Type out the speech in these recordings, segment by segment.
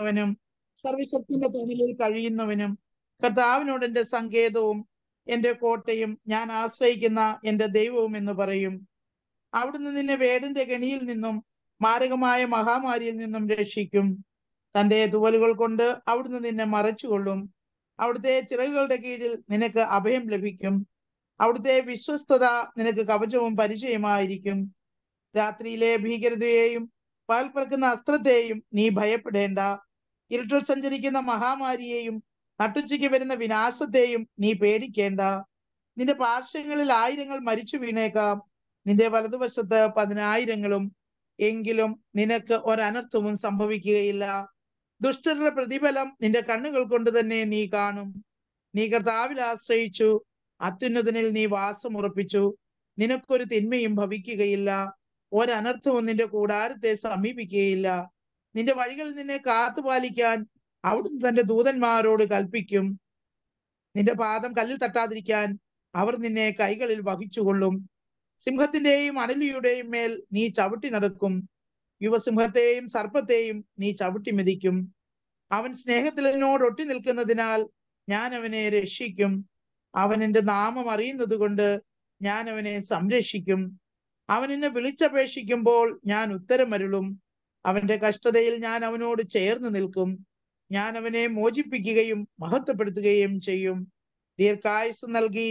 കഴിയുന്നവനും സർവശക്തിന്റെ തണലിൽ കഴിയുന്നവനും കർത്താവിനോട് എൻ്റെ സങ്കേതവും എൻ്റെ കോട്ടയും ഞാൻ ആശ്രയിക്കുന്ന എൻ്റെ ദൈവവും എന്ന് പറയും അവിടുന്ന് നിന്നെ വേടിന്റെ ഗണിയിൽ നിന്നും മാരകമായ മഹാമാരിയിൽ നിന്നും രക്ഷിക്കും തൻ്റെ തുവലുകൾ കൊണ്ട് അവിടുന്ന് നിന്നെ മറച്ചുകൊള്ളും അവിടുത്തെ ചിറകുകളുടെ കീഴിൽ നിനക്ക് അഭയം ലഭിക്കും അവിടുത്തെ വിശ്വസ്തത നിനക്ക് കവചവും പരിചയമായിരിക്കും രാത്രിയിലെ ഭീകരതയെയും പകൽ പറക്കുന്ന അസ്ത്രത്തെയും നീ ഭയപ്പെടേണ്ട ഇരുട്ടിൽ സഞ്ചരിക്കുന്ന മഹാമാരിയെയും നട്ടുച്ചയ്ക്ക് വരുന്ന വിനാശത്തെയും നീ പേടിക്കേണ്ട നിന്റെ പാർശ്വങ്ങളിൽ ആയിരങ്ങൾ മരിച്ചു വീണേക്കാം നിന്റെ വലതുവശത്ത് പതിനായിരങ്ങളും എങ്കിലും നിനക്ക് ഒരനർത്ഥവും സംഭവിക്കുകയില്ല ദുഷ്ടരുടെ പ്രതിഫലം നിന്റെ കണ്ണുകൾ കൊണ്ട് തന്നെ നീ കാണും നീ കർത്താവിൽ ആശ്രയിച്ചു അത്യുന്നതനിൽ നീ വാസം നിനക്കൊരു തിന്മയും ഭവിക്കുകയില്ല ഒരനർത്ഥവും നിന്റെ കൂടാരത്തെ സമീപിക്കുകയില്ല നിന്റെ വഴികളിൽ നിന്നെ കാത്തുപാലിക്കാൻ അവിടുന്ന് തന്റെ ദൂതന്മാരോട് കൽപ്പിക്കും നിന്റെ പാദം കല്ലിൽ തട്ടാതിരിക്കാൻ അവർ നിന്നെ കൈകളിൽ വഹിച്ചുകൊള്ളും സിംഹത്തിന്റെയും അണലിയുടെയും മേൽ നീ ചവിട്ടി നടക്കും യുവസിംഹത്തെയും സർപ്പത്തെയും നീ ചവിട്ടി മെതിക്കും അവൻ സ്നേഹത്തിൽ എന്നോട് ഒട്ടി നിൽക്കുന്നതിനാൽ ഞാൻ അവനെ രക്ഷിക്കും അവൻ എൻ്റെ നാമം അറിയുന്നത് കൊണ്ട് ഞാൻ അവനെ സംരക്ഷിക്കും അവൻ എന്നെ വിളിച്ചപേക്ഷിക്കുമ്പോൾ ഞാൻ ഉത്തരം അരുളും അവന്റെ കഷ്ടതയിൽ ഞാൻ അവനോട് ചേർന്ന് നിൽക്കും ഞാൻ അവനെ മോചിപ്പിക്കുകയും മഹത്വപ്പെടുത്തുകയും ചെയ്യും ദീർഘായുസ് നൽകി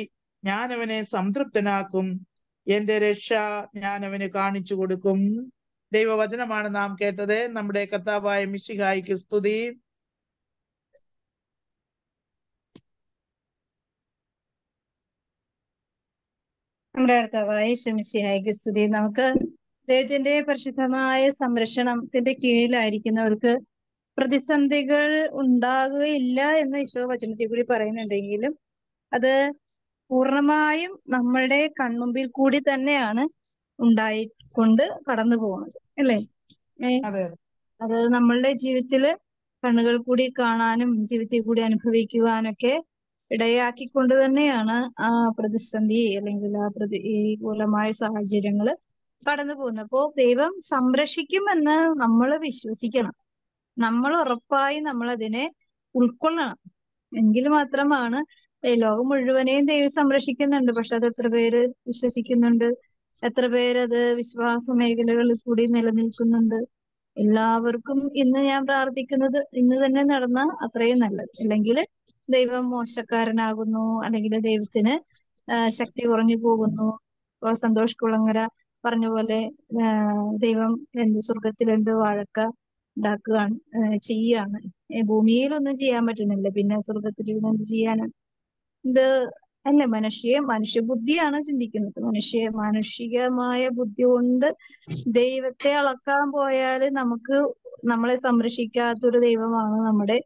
ഞാൻ അവനെ സംതൃപ്തനാക്കും എന്റെ രക്ഷ ഞാൻ അവന് കാണിച്ചു കൊടുക്കും ദൈവവചനമാണ് നാം കേട്ടത് നമ്മുടെ കർത്താവായ മിശിഹായിക്ക് സ്തുതി നമ്മുടെ കർത്താവായ ശമിശിഹായിക്ക് സ്തുതി നമുക്ക് ദൈവത്തിന്റെ പരിശുദ്ധമായ സംരക്ഷണത്തിന്റെ കീഴിലായിരിക്കുന്നവർക്ക് പ്രതിസന്ധികൾ ഉണ്ടാകുകയില്ല എന്ന് ഈശോ വചനത്തിൽ കൂടി പറയുന്നുണ്ടെങ്കിലും അത് പൂർണ്ണമായും നമ്മളുടെ കൺമുമ്പിൽ കൂടി തന്നെയാണ് ഉണ്ടായിക്കൊണ്ട് കടന്നു പോകുന്നത് അല്ലേ അത് നമ്മളുടെ ജീവിതത്തില് കണ്ണുകൾ കൂടി കാണാനും ജീവിതത്തിൽ കൂടി അനുഭവിക്കുവാനൊക്കെ ഇടയാക്കിക്കൊണ്ട് തന്നെയാണ് ആ പ്രതിസന്ധി അല്ലെങ്കിൽ ആ പ്രതി ഈ കൂലമായ സാഹചര്യങ്ങള് കടന്നു പോകുന്നത് അപ്പോ ദൈവം സംരക്ഷിക്കുമെന്ന് നമ്മൾ വിശ്വസിക്കണം നമ്മൾ ഉറപ്പായി നമ്മൾ അതിനെ ഉൾക്കൊള്ളണം എങ്കിൽ മാത്രമാണ് ലോകം മുഴുവനെയും ദൈവം സംരക്ഷിക്കുന്നുണ്ട് പക്ഷെ അത് എത്ര പേര് വിശ്വസിക്കുന്നുണ്ട് എത്ര പേരത് വിശ്വാസ മേഖലകളിൽ കൂടി നിലനിൽക്കുന്നുണ്ട് എല്ലാവർക്കും ഇന്ന് ഞാൻ പ്രാർത്ഥിക്കുന്നത് ഇന്ന് തന്നെ നടന്ന അത്രയും നല്ലത് അല്ലെങ്കിൽ ദൈവം മോശക്കാരനാകുന്നു അല്ലെങ്കിൽ ദൈവത്തിന് ശക്തി കുറഞ്ഞു പോകുന്നു സന്തോഷ് കുളങ്ങര പറഞ്ഞ പോലെ ദൈവം എന്ത് സ്വർഗത്തിൽ എന്ത് വാഴക്ക ഉണ്ടാക്കുകയാണ് ചെയ്യാണ് ഭൂമിയിലൊന്നും ചെയ്യാൻ പറ്റുന്നില്ല പിന്നെ സ്വർഗത്തിൽ എന്ത് ചെയ്യാനാണ് ഇത് അല്ല മനുഷ്യ ബുദ്ധിയാണ് ചിന്തിക്കുന്നത് മനുഷ്യ മാനുഷികമായ ബുദ്ധി കൊണ്ട് ദൈവത്തെ അളക്കാൻ പോയാൽ നമുക്ക് നമ്മളെ സംരക്ഷിക്കാത്തൊരു ദൈവമാണ് നമ്മുടെ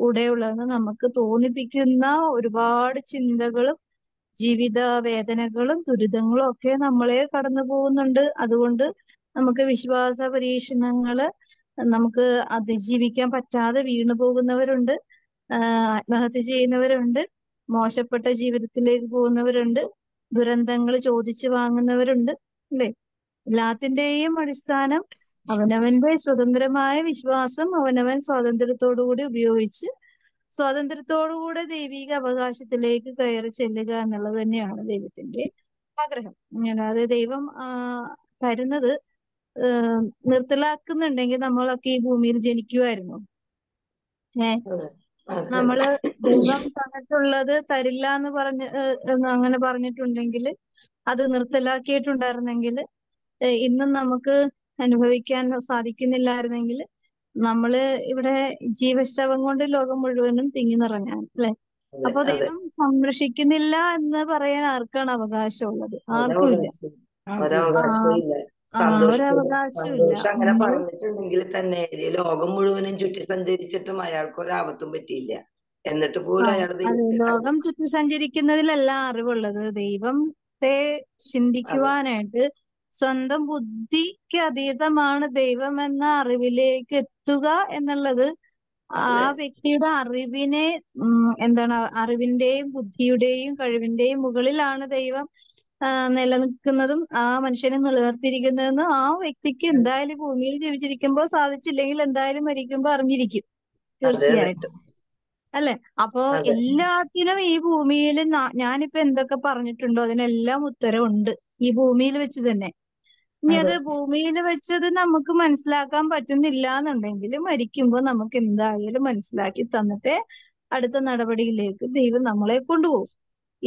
കൂടെയുള്ളതെന്ന് നമുക്ക് തോന്നിപ്പിക്കുന്ന ഒരുപാട് ചിന്തകളും ജീവിത വേദനകളും ദുരിതങ്ങളും ഒക്കെ നമ്മളെ കടന്നു പോകുന്നുണ്ട് അതുകൊണ്ട് നമുക്ക് വിശ്വാസ പരീക്ഷണങ്ങള് നമുക്ക് അതിജീവിക്കാൻ പറ്റാതെ വീണു പോകുന്നവരുണ്ട് ആത്മഹത്യ ചെയ്യുന്നവരുണ്ട് മോശപ്പെട്ട ജീവിതത്തിലേക്ക് പോകുന്നവരുണ്ട് ദുരന്തങ്ങൾ ചോദിച്ചു വാങ്ങുന്നവരുണ്ട് അല്ലേ എല്ലാത്തിന്റെയും അടിസ്ഥാനം അവനവന്റെ സ്വതന്ത്രമായ വിശ്വാസം അവനവൻ സ്വാതന്ത്ര്യത്തോടു കൂടി ഉപയോഗിച്ച് സ്വാതന്ത്ര്യത്തോടുകൂടെ ദൈവീക അവകാശത്തിലേക്ക് കയറി ചെല്ലുക എന്നുള്ളത് തന്നെയാണ് ദൈവത്തിന്റെ ആഗ്രഹം. അല്ലാതെ ദൈവം ആഹ് തരുന്നത് ഏഹ് നിർത്തലാക്കുന്നുണ്ടെങ്കിൽ നമ്മളൊക്കെ ഈ ഭൂമിയിൽ ജനിക്കുമായിരുന്നു ഏഹ് നമ്മള് ദൈവം തന്നിട്ടുള്ളത് എന്ന് പറഞ്ഞ് ഏഹ് അങ്ങനെ പറഞ്ഞിട്ടുണ്ടെങ്കിൽ അത് നിർത്തലാക്കിയിട്ടുണ്ടായിരുന്നെങ്കില് ഇന്നും നമുക്ക് അനുഭവിക്കാൻ സാധിക്കുന്നില്ലായിരുന്നെങ്കിൽ നമ്മള് ഇവിടെ ജീവശവം കൊണ്ട് ലോകം മുഴുവനും തിങ്ങി നിറഞ്ഞാണ് അല്ലേ? അപ്പൊ ദൈവം സംരക്ഷിക്കുന്നില്ല എന്ന് പറയാൻ ആർക്കാണ് ഉള്ളത് ആർക്കുമില്ല. ആഹ് ഒരവകാശവുമില്ല. ലോകം മുഴുവനും ചുറ്റി സഞ്ചരിച്ചിട്ടും അയാൾക്കൊരാപത്തും പറ്റിയില്ല. എന്നിട്ട് പോലും അയാൾ ലോകം ചുറ്റി സഞ്ചരിക്കുന്നതിലല്ല അറിവുള്ളത്. ദൈവത്തെ ചിന്തിക്കുവാനായിട്ട് സ്വന്തം ബുദ്ധിക്ക് അതീതമാണ് ദൈവം എന്ന അറിവിലേക്ക് എത്തുക എന്നുള്ളത് ആ വ്യക്തിയുടെ അറിവിനെ എന്താണ് അറിവിന്റെയും ബുദ്ധിയുടെയും കഴിവിന്റെയും മുകളിലാണ് ദൈവം നിലനിൽക്കുന്നതും ആ മനുഷ്യനെ നിലനിർത്തിയിരിക്കുന്നതെന്നും ആ വ്യക്തിക്ക് എന്തായാലും ഭൂമിയിൽ ജീവിച്ചിരിക്കുമ്പോ സാധിച്ചില്ലെങ്കിൽ എന്തായാലും മരിക്കുമ്പോ അറിഞ്ഞിരിക്കും. തീർച്ചയായിട്ടും. അല്ലേ? അപ്പോ എല്ലാത്തിനും ഈ ഭൂമിയിൽ ഞാനിപ്പോ എന്തൊക്കെ പറഞ്ഞിട്ടുണ്ടോ അതിനെല്ലാം ഉത്തരവുണ്ട് ഈ ഭൂമിയിൽ വെച്ച് തന്നെ. ഇനി അത് ഭൂമിയിൽ വെച്ചത് നമുക്ക് മനസ്സിലാക്കാൻ പറ്റുന്നില്ലാന്നുണ്ടെങ്കിൽ മരിക്കുമ്പോൾ നമുക്ക് എന്തായാലും മനസ്സിലാക്കി തന്നിട്ട് അടുത്ത നടപടിയിലേക്ക് ദൈവം നമ്മളെ കൊണ്ടുപോകും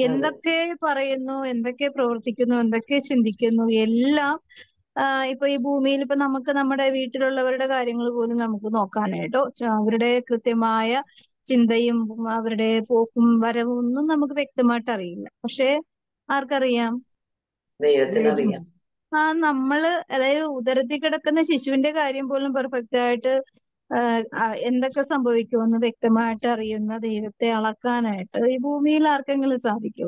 എന്തൊക്കെ പറയുന്നു എന്തൊക്കെ പ്രവർത്തിക്കുന്നു എന്തൊക്കെ ചിന്തിക്കുന്നു എല്ലാം ഇപ്പൊ ഈ ഭൂമിയിൽ ഇപ്പൊ നമുക്ക് നമ്മുടെ വീട്ടിലുള്ളവരുടെ കാര്യങ്ങൾ പോലും നമുക്ക് നോക്കാനായിട്ടോ അവരുടെ കൃത്യമായ ചിന്തയും അവരുടെ പോക്കും വരവും ഒന്നും നമുക്ക് വ്യക്തമായിട്ട് അറിയില്ല പക്ഷെ ആർക്കറിയാം ദൈവത്തിനറിയാം ആ നമ്മള് അതായത് ഉദരത്തിൽ കിടക്കുന്ന ശിശുവിന്റെ കാര്യം പോലും പെർഫെക്റ്റ് ആയിട്ട് ഏഹ് എന്തൊക്കെ സംഭവിക്കുമെന്ന് വ്യക്തമായിട്ട് അറിയുന്ന ദൈവത്തെ അളക്കാനായിട്ട് ഈ ഭൂമിയിൽ ആർക്കെങ്കിലും സാധിക്കോ?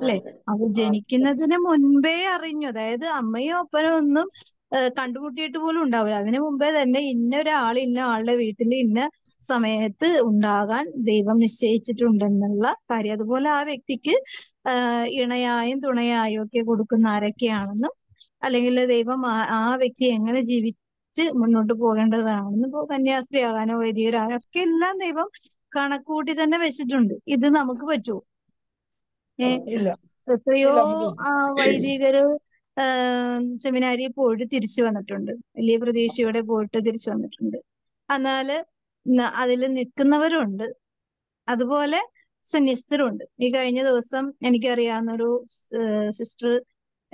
അല്ലേ? അത് ജനിക്കുന്നതിന് മുൻപേ അറിഞ്ഞു അതായത് അമ്മയോ അപ്പനും ഒന്നും ഏഹ് പോലും ഉണ്ടാവില്ല. അതിന് മുമ്പേ തന്നെ ഇന്ന ഒരാൾ ഇന്ന ആളുടെ വീട്ടിൽ ഇന്ന സമയത്ത് ഉണ്ടാകാൻ ദൈവം നിശ്ചയിച്ചിട്ടുണ്ടെന്നുള്ള കാര്യം. അതുപോലെ ആ വ്യക്തിക്ക് ഏഹ് ഇണയായും തുണയായും ഒക്കെ കൊടുക്കുന്ന ആരൊക്കെയാണെന്നും അല്ലെങ്കിൽ ദൈവം ആ വ്യക്തി എങ്ങനെ ജീവിച്ച് മുന്നോട്ട് പോകേണ്ടതാണെന്ന് ഇപ്പോ ആകാനോ വൈദികരാകാനോ ഒക്കെ എല്ലാം ദൈവം കണക്കൂട്ടി തന്നെ വെച്ചിട്ടുണ്ട് ഇത് നമുക്ക് പറ്റുമോ എത്രയോ വൈദികര് സെമിനാരിയിൽ പോയിട്ട് തിരിച്ചു വന്നിട്ടുണ്ട് വലിയ പ്രതീക്ഷയോടെ പോയിട്ട് തിരിച്ചു വന്നിട്ടുണ്ട് എന്നാല് അതിൽ നിൽക്കുന്നവരുണ്ട് അതുപോലെ സന്യസ്തരുണ്ട് ഈ കഴിഞ്ഞ ദിവസം എനിക്കറിയാവുന്ന ഒരു സിസ്റ്റർ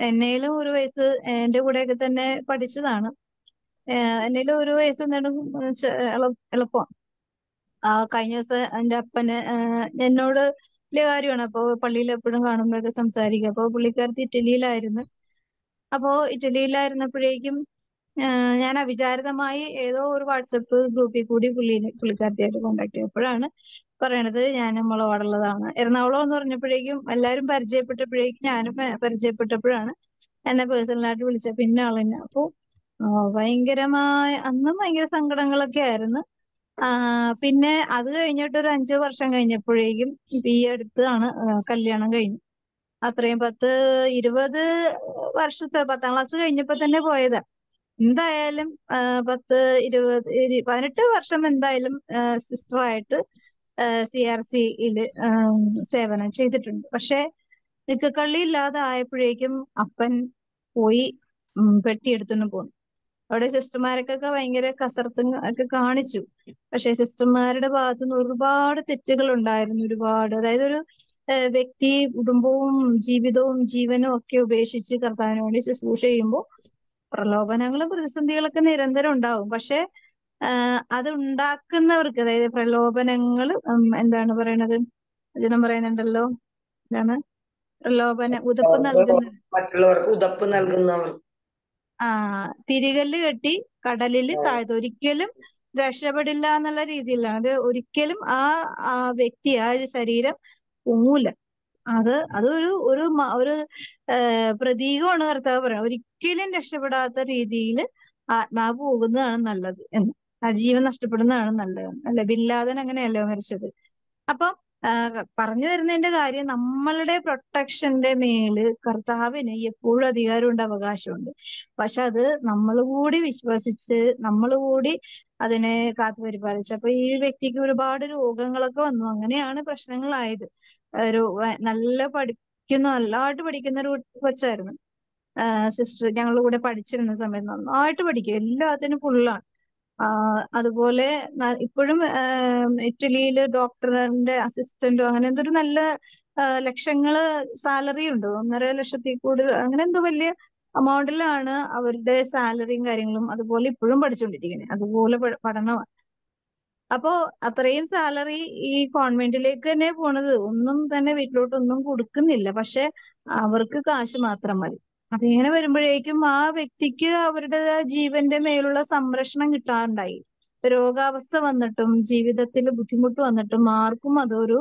എന്നേലും ഒരു വയസ്സ് എന്റെ കൂടെയൊക്കെ തന്നെ പഠിച്ചതാണ് എന്നേലും ഒരു വയസ്സ് എന്നാലും എളുപ്പമാണ് കഴിഞ്ഞ ദിവസം എൻ്റെ അപ്പന് എന്നോട് വലിയ കാര്യമാണ് അപ്പോൾ പള്ളിയിൽ എപ്പോഴും കാണുമ്പോഴൊക്കെ സംസാരിക്കും അപ്പോൾ പുള്ളിക്കാരത്തി ഇറ്റലിയിലായിരുന്നു അപ്പോൾ ഇറ്റലിയിലായിരുന്നപ്പോഴേക്കും ഞാൻ അവിചാരിതമായി ഏതോ ഒരു വാട്സ്ആപ്പ് ഗ്രൂപ്പിൽ കൂടി പുള്ളിനെ പുള്ളിക്കാരത്തിയായിട്ട് കോണ്ടാക്ട് ചെയ്തപ്പോഴാണ് പറയണത് ഞാൻ നമ്മളോടുള്ളതാണ് എറണാകുളം എന്ന് പറഞ്ഞപ്പോഴേക്കും എല്ലാവരും പരിചയപ്പെട്ടപ്പോഴേക്കും ഞാനും പരിചയപ്പെട്ടപ്പോഴാണ് എന്നെ പേഴ്സണലായിട്ട് വിളിച്ച പിന്നെ ആളെന്നെ അപ്പോൾ ഭയങ്കരമായ അന്നും ഭയങ്കര സങ്കടങ്ങളൊക്കെ ആയിരുന്നു പിന്നെ അത് കഴിഞ്ഞിട്ട് ഒരു അഞ്ചു വർഷം കഴിഞ്ഞപ്പോഴേക്കും ഈ അടുത്താണ് കല്യാണം കഴിഞ്ഞു അത്രയും പത്ത് ഇരുപത് വർഷത്തെ പത്താം ക്ലാസ് കഴിഞ്ഞപ്പോ തന്നെ പോയതാ എന്തായാലും പത്ത് ഇരുപത് പതിനെട്ട് വർഷം എന്തായാലും സിസ്റ്ററായിട്ട് സി ആർ സിയില് സേവനം ചെയ്തിട്ടുണ്ട് പക്ഷെ നിക്കക്കള്ളി ഇല്ലാതെ ആയപ്പോഴേക്കും അപ്പൻ പോയി പെട്ടി പെട്ടിയെടുത്തുകൊണ്ട് പോന്നു അവിടെ സിസ്റ്റർമാരൊക്കെ ഭയങ്കര കസർത്തും ഒക്കെ കാണിച്ചു പക്ഷെ സിസ്റ്റർമാരുടെ നിന്ന് ഒരുപാട് തെറ്റുകൾ ഉണ്ടായിരുന്നു ഒരുപാട് അതായത് ഒരു വ്യക്തി കുടുംബവും ജീവിതവും ജീവനും ഒക്കെ ഉപേക്ഷിച്ച് കർത്താവിന് വേണ്ടി ശുശ്രൂഷ ചെയ്യുമ്പോൾ പ്രലോഭനങ്ങളും പ്രതിസന്ധികളൊക്കെ നിരന്തരം ഉണ്ടാവും പക്ഷെ അത് ഉണ്ടാക്കുന്നവർക്ക് അതായത് പ്രലോഭനങ്ങൾ എന്താണ് പറയണത് അജനം പറയുന്നുണ്ടല്ലോ എന്താണ് പ്രലോഭന ഉതപ്പ് നൽകുന്ന മറ്റുള്ളവർക്ക് ഉതപ്പ് നൽകുന്നവർ ആ തിരികല് കെട്ടി കടലിൽ താഴ്ത്തു ഒരിക്കലും രക്ഷപ്പെടില്ല എന്നുള്ള രീതിയിലാണ് അത് ഒരിക്കലും ആ ആ വ്യക്തി ആ ശരീരം പൊങ്ങൂല അത് അതൊരു ഒരു ഒരു പ്രതീകമാണ് കർത്താവ് പറയുന്നത് ഒരിക്കലും രക്ഷപ്പെടാത്ത രീതിയിൽ ആത്മാവ് പോകുന്നതാണ് നല്ലത് എന്ന് ആ ജീവൻ നഷ്ടപ്പെടുന്നതാണ് നല്ലത് അല്ലെ ബിൻ അങ്ങനെയല്ലോ മരിച്ചത് അപ്പം പറഞ്ഞു വരുന്നതിന്റെ കാര്യം നമ്മളുടെ പ്രൊട്ടക്ഷന്റെ മേല് കർത്താവിന് എപ്പോഴും അധികാരമുണ്ട് അവകാശമുണ്ട് പക്ഷെ അത് നമ്മൾ കൂടി വിശ്വസിച്ച് നമ്മൾ കൂടി അതിനെ കാത്തു അപ്പൊ ഈ വ്യക്തിക്ക് ഒരുപാട് രോഗങ്ങളൊക്കെ വന്നു അങ്ങനെയാണ് പ്രശ്നങ്ങളായത് ഒരു നല്ല പഠിക്കുന്ന നല്ലതായിട്ട് പഠിക്കുന്ന ഒരു കൊച്ചായിരുന്നു സിസ്റ്റർ ഞങ്ങളുടെ കൂടെ പഠിച്ചിരുന്ന സമയത്ത് നന്നായിട്ട് പഠിക്കും എല്ലാത്തിനും ഫുള്ളാണ് അതുപോലെ ഇപ്പോഴും ഇറ്റലിയിൽ ഡോക്ടറിന്റെ അസിസ്റ്റന്റോ അങ്ങനെ എന്തൊരു നല്ല ലക്ഷങ്ങള് സാലറി ഉണ്ട് ഒന്നര ലക്ഷത്തിൽ കൂടുതൽ അങ്ങനെ എന്തോ വലിയ എമൗണ്ടിലാണ് അവരുടെ സാലറിയും കാര്യങ്ങളും അതുപോലെ ഇപ്പോഴും പഠിച്ചുകൊണ്ടിരിക്കുന്നത് അതുപോലെ പഠനമാണ് അപ്പോ അത്രയും സാലറി ഈ കോൺവെന്റിലേക്ക് തന്നെ പോണത് ഒന്നും തന്നെ വീട്ടിലോട്ട് ഒന്നും കൊടുക്കുന്നില്ല പക്ഷെ അവർക്ക് കാശ് മാത്രം മതി അങ്ങനെ വരുമ്പോഴേക്കും ആ വ്യക്തിക്ക് അവരുടെ ജീവന്റെ മേലുള്ള സംരക്ഷണം കിട്ടാണ്ടായി. രോഗാവസ്ഥ വന്നിട്ടും ജീവിതത്തിൽ ബുദ്ധിമുട്ട് വന്നിട്ടും ആർക്കും അതൊരു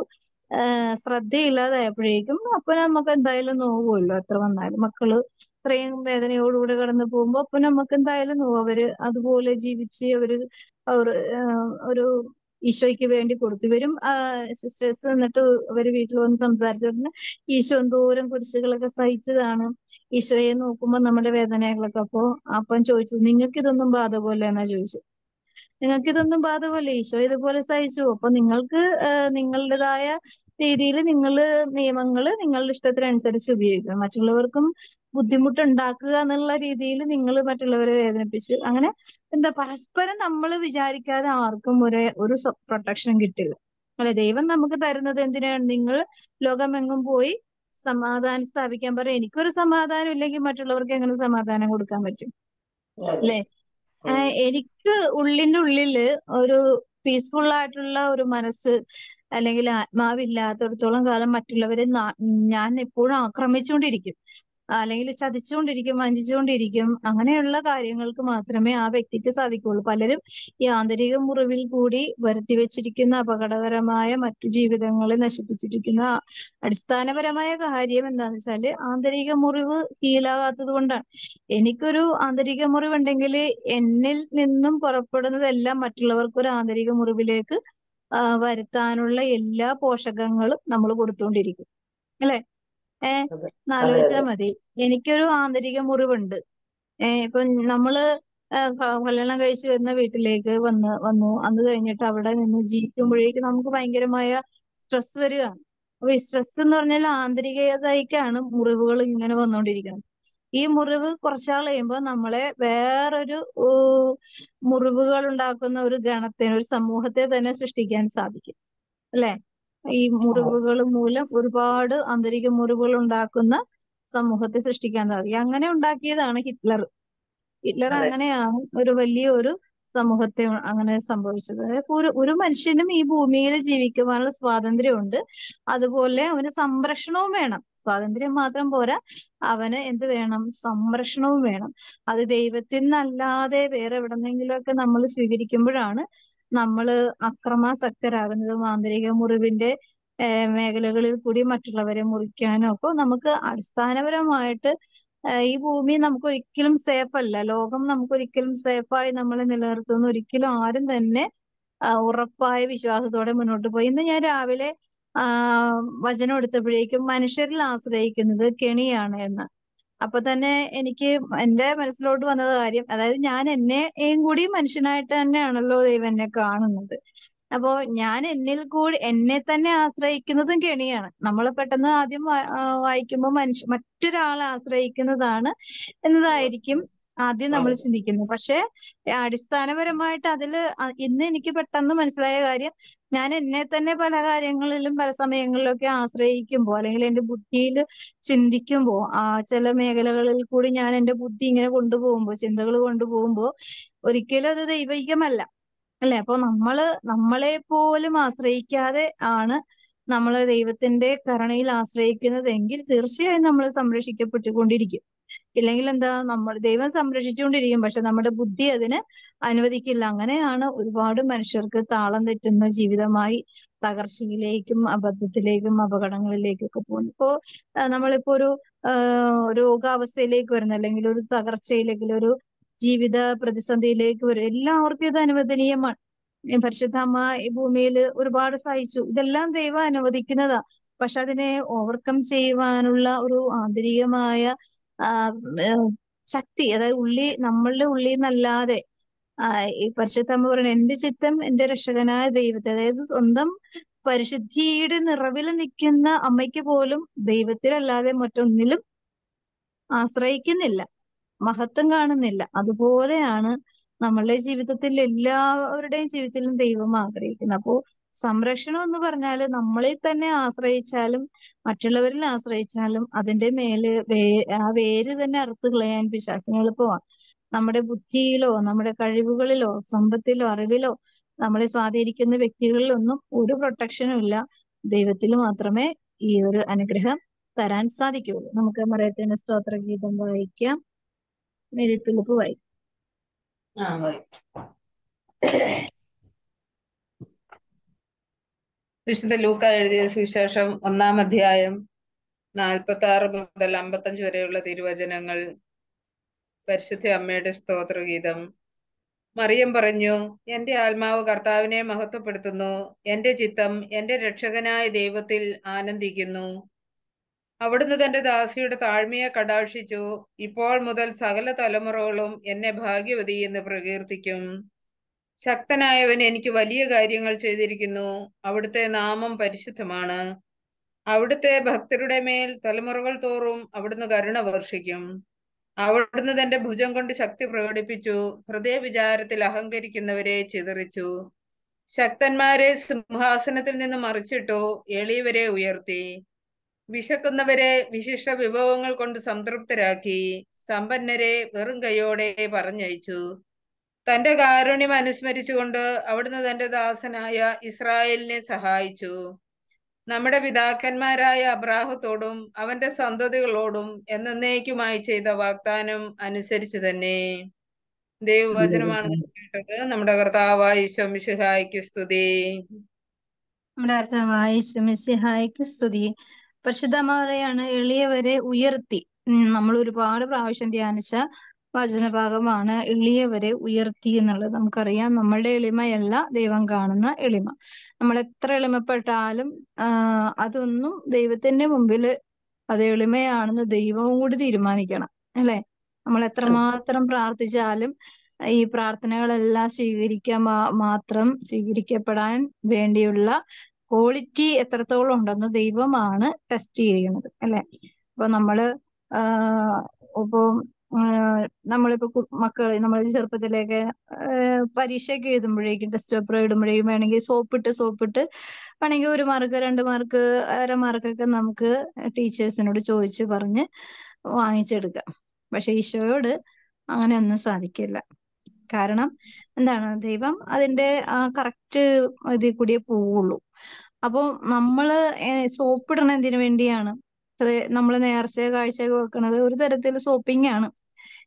ഏഹ് ശ്രദ്ധയില്ലാതായപ്പോഴേക്കും നമുക്ക് എന്തായാലും നോവുമല്ലോ എത്ര വന്നാലും. മക്കള് ഇത്രയും വേദനയോടുകൂടെ കടന്നു പോകുമ്പോ അപ്പനും നമുക്ക് എന്തായാലും നോവും. അവര് അതുപോലെ ജീവിച്ച് അവര് അവർ ഏഹ് ഒരു ഈശോയ്ക്ക് വേണ്ടി കൊടുത്തു ഇവരും സിസ്റ്റേഴ്സ് എന്നിട്ട് ഇവർ വീട്ടിൽ വന്ന് സംസാരിച്ചോടനെ ഈശോ എന്തോരം കുരിശുകളൊക്കെ സഹിച്ചതാണ് ഈശോയെ നോക്കുമ്പോൾ നമ്മുടെ വേദനകളൊക്കെ അപ്പോ അപ്പം ചോദിച്ചു നിങ്ങൾക്ക് ഇതൊന്നും ബാധ പോലെ എന്നാ ചോദിച്ചു നിങ്ങൾക്ക് ഇതൊന്നും ബാധ പോലെ ഈശോ ഇതുപോലെ സഹിച്ചു അപ്പൊ നിങ്ങൾക്ക് നിങ്ങളുടേതായ രീതിയിൽ നിങ്ങൾ നിയമങ്ങൾ നിങ്ങളുടെ ഇഷ്ടത്തിനനുസരിച്ച് ഉപയോഗിക്കുക മറ്റുള്ളവർക്കും ബുദ്ധിമുട്ടുണ്ടാക്കുക എന്നുള്ള രീതിയിൽ നിങ്ങൾ മറ്റുള്ളവരെ വേദനിപ്പിച്ച് അങ്ങനെ എന്താ പരസ്പരം നമ്മൾ വിചാരിക്കാതെ ആർക്കും ഒരു ഒരു പ്രൊട്ടക്ഷൻ കിട്ടില്ല. അല്ലെ ദൈവം നമുക്ക് തരുന്നത് എന്തിനാണ് നിങ്ങൾ ലോകമെങ്ങും പോയി സമാധാനം സ്ഥാപിക്കാൻ പറയും എനിക്കൊരു സമാധാനം ഇല്ലെങ്കിൽ മറ്റുള്ളവർക്ക് എങ്ങനെ സമാധാനം കൊടുക്കാൻ പറ്റും അല്ലെ എനിക്ക് ഉള്ളിന്റെ ഉള്ളില് ഒരു പീസ്ഫുൾ ആയിട്ടുള്ള ഒരു മനസ്സ് അല്ലെങ്കിൽ ആത്മാവില്ലാത്തടത്തോളം കാലം മറ്റുള്ളവരെ ഞാൻ എപ്പോഴും ആക്രമിച്ചുകൊണ്ടിരിക്കും അല്ലെങ്കിൽ ചതിച്ചുകൊണ്ടിരിക്കും വഞ്ചിച്ചുകൊണ്ടിരിക്കും അങ്ങനെയുള്ള കാര്യങ്ങൾക്ക് മാത്രമേ ആ വ്യക്തിക്ക് സാധിക്കുകയുള്ളൂ. പലരും ഈ ആന്തരിക മുറിവിൽ കൂടി വരുത്തി വെച്ചിരിക്കുന്ന അപകടകരമായ മറ്റു ജീവിതങ്ങളെ നശിപ്പിച്ചിരിക്കുന്ന അടിസ്ഥാനപരമായ കാര്യം എന്താന്ന് വെച്ചാല് ആന്തരിക മുറിവ് ഹീലാകാത്തത് കൊണ്ടാണ്. എനിക്കൊരു ആന്തരിക മുറിവുണ്ടെങ്കില് എന്നിൽ നിന്നും പുറപ്പെടുന്നതെല്ലാം മറ്റുള്ളവർക്ക് ഒരു ആന്തരിക മുറിവിലേക്ക് വരുത്താനുള്ള എല്ലാ പോഷകങ്ങളും നമ്മൾ കൊടുത്തുകൊണ്ടിരിക്കും. അല്ലേ? ഏ ആലോചിച്ചാ മതി എനിക്കൊരു ആന്തരിക മുറിവുണ്ട് ഏ ഇപ്പൊ നമ്മള് കല്യാണം കഴിച്ചു വരുന്ന വീട്ടിലേക്ക് വന്ന് വന്നു അത് കഴിഞ്ഞിട്ട് അവിടെ നിന്ന് ജീവിക്കുമ്പോഴേക്ക് നമുക്ക് ഭയങ്കരമായ സ്ട്രെസ് വരികയാണ് അപ്പൊ ഈ സ്ട്രെസ് എന്ന് പറഞ്ഞാൽ ആന്തരികതയ്ക്കാണ് മുറിവുകൾ ഇങ്ങനെ വന്നുകൊണ്ടിരിക്കുന്നത് ഈ മുറിവ് കുറച്ചാൾ കഴിയുമ്പോൾ നമ്മളെ വേറൊരു മുറിവുകൾ ഉണ്ടാക്കുന്ന ഒരു ഗണത്തിന് ഒരു സമൂഹത്തെ തന്നെ സൃഷ്ടിക്കാൻ സാധിക്കും അല്ലെ ഈ മുറിവുകൾ മൂലം ഒരുപാട് ആന്തരിക മുറിവുകൾ ഉണ്ടാക്കുന്ന സമൂഹത്തെ സൃഷ്ടിക്കാൻ സാധിക്കും അങ്ങനെ ഉണ്ടാക്കിയതാണ് ഹിറ്റ്ലർ ഹിറ്റ്ലർ അങ്ങനെയാണ് ഒരു വലിയ ഒരു സമൂഹത്തെ അങ്ങനെ സംഭവിച്ചത് ഒരു ഒരു മനുഷ്യനും ഈ ഭൂമിയിൽ ജീവിക്കുവാനുള്ള സ്വാതന്ത്ര്യമുണ്ട് അതുപോലെ അവന് സംരക്ഷണവും വേണം സ്വാതന്ത്ര്യം മാത്രം പോരാ അവന് എന്ത് വേണം സംരക്ഷണവും വേണം അത് ദൈവത്തിൽ നിന്നല്ലാതെ വേറെ എവിടെന്നെങ്കിലും ഒക്കെ നമ്മൾ സ്വീകരിക്കുമ്പോഴാണ് നമ്മള് അക്രമാസക്തരാകുന്നത് മാന്ത്രിക മുറിവിന്റെ ഏഹ് മേഖലകളിൽ കൂടി മറ്റുള്ളവരെ മുറിക്കാനും അപ്പൊ നമുക്ക് അടിസ്ഥാനപരമായിട്ട് ഏഹ് ഈ ഭൂമി നമുക്ക് സേഫ് അല്ല ലോകം നമുക്ക് നമുക്കൊരിക്കലും സേഫായി നമ്മളെ നിലനിർത്തുമെന്ന് ഒരിക്കലും ആരും തന്നെ ഉറപ്പായ വിശ്വാസത്തോടെ മുന്നോട്ട് പോയി ഇന്ന് ഞാൻ രാവിലെ ആഹ് വചനം എടുത്തപ്പോഴേക്കും മനുഷ്യരിൽ ആശ്രയിക്കുന്നത് കെണിയാണ് എന്ന്. അപ്പൊ തന്നെ എനിക്ക് എന്റെ മനസ്സിലോട്ട് വന്നത് കാര്യം അതായത് ഞാൻ എന്നെയും കൂടി മനുഷ്യനായിട്ട് തന്നെയാണല്ലോ ദൈവം എന്നെ കാണുന്നത്. അപ്പോ ഞാൻ എന്നിൽ കൂടി എന്നെ തന്നെ ആശ്രയിക്കുന്നതും കെണിയാണ്. നമ്മൾ പെട്ടെന്ന് ആദ്യം വായിക്കുമ്പോൾ മനുഷ്യ മറ്റൊരാളെ ആശ്രയിക്കുന്നതാണ് എന്നതായിരിക്കും ആദ്യം നമ്മൾ ചിന്തിക്കുന്നു പക്ഷേ അടിസ്ഥാനപരമായിട്ട് അതില് ഇന്ന് എനിക്ക് പെട്ടെന്ന് മനസ്സിലായ കാര്യം ഞാൻ എന്നെ തന്നെ പല കാര്യങ്ങളിലും പല സമയങ്ങളിലും ഒക്കെ അല്ലെങ്കിൽ എന്റെ ബുദ്ധിയിൽ ചിന്തിക്കുമ്പോൾ ആ ചില മേഖലകളിൽ കൂടി ഞാൻ എന്റെ ബുദ്ധി ഇങ്ങനെ കൊണ്ടുപോകുമ്പോൾ ചിന്തകൾ കൊണ്ടുപോകുമ്പോൾ ഒരിക്കലും അത് ദൈവികമല്ല. അല്ലേ? അപ്പൊ നമ്മള് നമ്മളെ പോലും ആശ്രയിക്കാതെ ആണ് നമ്മള് ദൈവത്തിന്റെ കരുണയിൽ ആശ്രയിക്കുന്നതെങ്കിൽ തീർച്ചയായും നമ്മൾ സംരക്ഷിക്കപ്പെട്ടുകൊണ്ടിരിക്കും. ഇല്ലെങ്കിൽ എന്താ നമ്മൾ ദൈവം സംരക്ഷിച്ചുകൊണ്ടിരിക്കും പക്ഷെ നമ്മുടെ ബുദ്ധി അതിന് അനുവദിക്കില്ല അങ്ങനെയാണ് ഒരുപാട് മനുഷ്യർക്ക് താളം തെറ്റുന്ന ജീവിതമായി തകർച്ചയിലേക്കും അബദ്ധത്തിലേക്കും അപകടങ്ങളിലേക്കും ഒക്കെ പോകുന്നത് ഇപ്പോ നമ്മളിപ്പോ ഒരു രോഗാവസ്ഥയിലേക്ക് വരുന്ന അല്ലെങ്കിൽ ഒരു തകർച്ചയിലെങ്കിൽ ഒരു ജീവിത പ്രതിസന്ധിയിലേക്ക് വരും എല്ലാവർക്കും ഇത് അനുവദനീയമാണ് പരിശുദ്ധമ്മ ഈ ഭൂമിയിൽ ഒരുപാട് സഹിച്ചു ഇതെല്ലാം ദൈവം അനുവദിക്കുന്നതാ പക്ഷെ അതിനെ ഓവർകം ചെയ്യുവാനുള്ള ഒരു ആന്തരികമായ ശക്തി അതായത് ഉള്ളി നമ്മളുടെ ഉള്ളിൽ നിന്നല്ലാതെ ഈ പരിശുദ്ധമ്മ പറയുന്നത് എന്റെ ചിത്തം എന്റെ രക്ഷകനായ ദൈവത്തെ അതായത് സ്വന്തം പരിശുദ്ധിയുടെ നിറവിൽ നിൽക്കുന്ന അമ്മയ്ക്ക് പോലും ദൈവത്തിലല്ലാതെ മറ്റൊന്നിലും ആശ്രയിക്കുന്നില്ല മഹത്വം കാണുന്നില്ല അതുപോലെയാണ് നമ്മളുടെ ജീവിതത്തിൽ എല്ലാവരുടെയും ജീവിതത്തിലും ദൈവം ആഗ്രഹിക്കുന്നത് അപ്പോ സംരക്ഷണം എന്ന് പറഞ്ഞാല് നമ്മളിൽ തന്നെ ആശ്രയിച്ചാലും മറ്റുള്ളവരിൽ ആശ്രയിച്ചാലും അതിന്റെ മേല് വേ ആ വേര് തന്നെ അറുത്ത് കളയാൻ പിശാചിന് എളുപ്പമാണ്. നമ്മുടെ ബുദ്ധിയിലോ നമ്മുടെ കഴിവുകളിലോ സമ്പത്തിലോ അറിവിലോ നമ്മളെ സ്വാധീനിക്കുന്ന വ്യക്തികളിൽ ഒന്നും ഒരു പ്രൊട്ടക്ഷനും ഇല്ല. ദൈവത്തിൽ മാത്രമേ ഈ ഒരു അനുഗ്രഹം തരാൻ സാധിക്കുകയുള്ളൂ. നമുക്ക് മറിയത്തിന്റെ സ്തോത്രഗീതം വായിക്കാം. വായിക്കാം ആ വായിക്കും. വിശുദ്ധ ലൂക്ക എഴുതിയ സുവിശേഷം ഒന്നാം അധ്യായം നാൽപ്പത്തി ആറ് മുതൽ അമ്പത്തഞ്ച് വരെയുള്ള തിരുവചനങ്ങൾ പരിശുദ്ധ അമ്മയുടെ സ്തോത്രഗീതം മറിയം പറഞ്ഞു എൻ്റെ ആത്മാവ് കർത്താവിനെ മഹത്വപ്പെടുത്തുന്നു എൻ്റെ ചിത്തം എൻ്റെ രക്ഷകനായ ദൈവത്തിൽ ആനന്ദിക്കുന്നു അവിടുന്ന് തന്റെ ദാസിയുടെ താഴ്മയെ കടാക്ഷിച്ചു ഇപ്പോൾ മുതൽ സകല തലമുറകളും എന്നെ ഭാഗ്യവതി എന്ന് പ്രകീർത്തിക്കും ശക്തനായവൻ എനിക്ക് വലിയ കാര്യങ്ങൾ ചെയ്തിരിക്കുന്നു അവിടുത്തെ നാമം പരിശുദ്ധമാണ് അവിടുത്തെ ഭക്തരുടെ മേൽ തലമുറകൾ തോറും അവിടുന്ന് കരുണ വർഷിക്കും അവിടുന്ന് തന്റെ ഭുജം കൊണ്ട് ശക്തി പ്രകടിപ്പിച്ചു ഹൃദയ വിചാരത്തിൽ അഹങ്കരിക്കുന്നവരെ ചിതറിച്ചു ശക്തന്മാരെ സിംഹാസനത്തിൽ നിന്ന് മറിച്ചിട്ടു എളിയവരെ ഉയർത്തി വിശക്കുന്നവരെ വിശിഷ്ട വിഭവങ്ങൾ കൊണ്ട് സംതൃപ്തരാക്കി സമ്പന്നരെ വെറും കൈയോടെ പറഞ്ഞയച്ചു തന്റെ കാരുണ്യം അനുസ്മരിച്ചുകൊണ്ട് അവിടുന്ന് തന്റെ ദാസനായ ഇസ്രായേലിനെ സഹായിച്ചു നമ്മുടെ പിതാക്കന്മാരായ അബ്രാഹത്തോടും അവന്റെ സന്തതികളോടും എന്നേക്കുമായി ചെയ്ത വാഗ്ദാനം അനുസരിച്ച് തന്നെ ദൈവവചനമാണ് കേട്ടത് നമ്മുടെ കർത്താവായ സ്തുതി നമ്മുടെ കർത്താവായ സ്തുതി പരിശുദ്ധമാരെയാണ് എളിയവരെ ഉയർത്തി നമ്മൾ ഒരുപാട് പ്രാവശ്യം ധ്യാനിച്ച വചനഭാഗമാണ് എളിയവരെ ഉയർത്തി എന്നുള്ളത് നമുക്കറിയാം നമ്മളുടെ എളിമയല്ല ദൈവം കാണുന്ന എളിമ നമ്മൾ എത്ര എളിമപ്പെട്ടാലും അതൊന്നും ദൈവത്തിന്റെ മുമ്പിൽ അത് എളിമയാണെന്ന് ദൈവവും കൂടി തീരുമാനിക്കണം അല്ലെ നമ്മൾ എത്രമാത്രം പ്രാർത്ഥിച്ചാലും ഈ പ്രാർത്ഥനകളെല്ലാം സ്വീകരിക്കാൻ മാത്രം സ്വീകരിക്കപ്പെടാൻ വേണ്ടിയുള്ള ക്വാളിറ്റി എത്രത്തോളം ഉണ്ടെന്ന് ദൈവമാണ് ടെസ്റ്റ് ചെയ്യുന്നത് അല്ലെ അപ്പൊ നമ്മള് ഇപ്പോ നമ്മളിപ്പോ മക്കൾ നമ്മൾ ചെറുപ്പത്തിലൊക്കെ പരീക്ഷയൊക്കെ എഴുതുമ്പോഴേക്കും ടെസ്റ്റ് പേപ്പർ ഇടുമ്പോഴേക്കും വേണമെങ്കിൽ സോപ്പിട്ട് സോപ്പിട്ട് വേണമെങ്കിൽ ഒരു മാർക്ക് രണ്ട് മാർക്ക് അര മാർക്കൊക്കെ നമുക്ക് ടീച്ചേഴ്സിനോട് ചോദിച്ച് പറഞ്ഞ് വാങ്ങിച്ചെടുക്കാം പക്ഷെ ഈശോയോട് അങ്ങനെ ഒന്നും സാധിക്കില്ല കാരണം എന്താണ് ദൈവം അതിന്റെ കറക്റ്റ് ഇതിൽ കൂടിയേ പോവുള്ളൂ അപ്പോൾ നമ്മള് സോപ്പിടണ എന്തിനു വേണ്ടിയാണ് നമ്മൾ നേർച്ച കാഴ്ച വെക്കുന്നത് ഒരു തരത്തിൽ സോപ്പിംഗ് ആണ്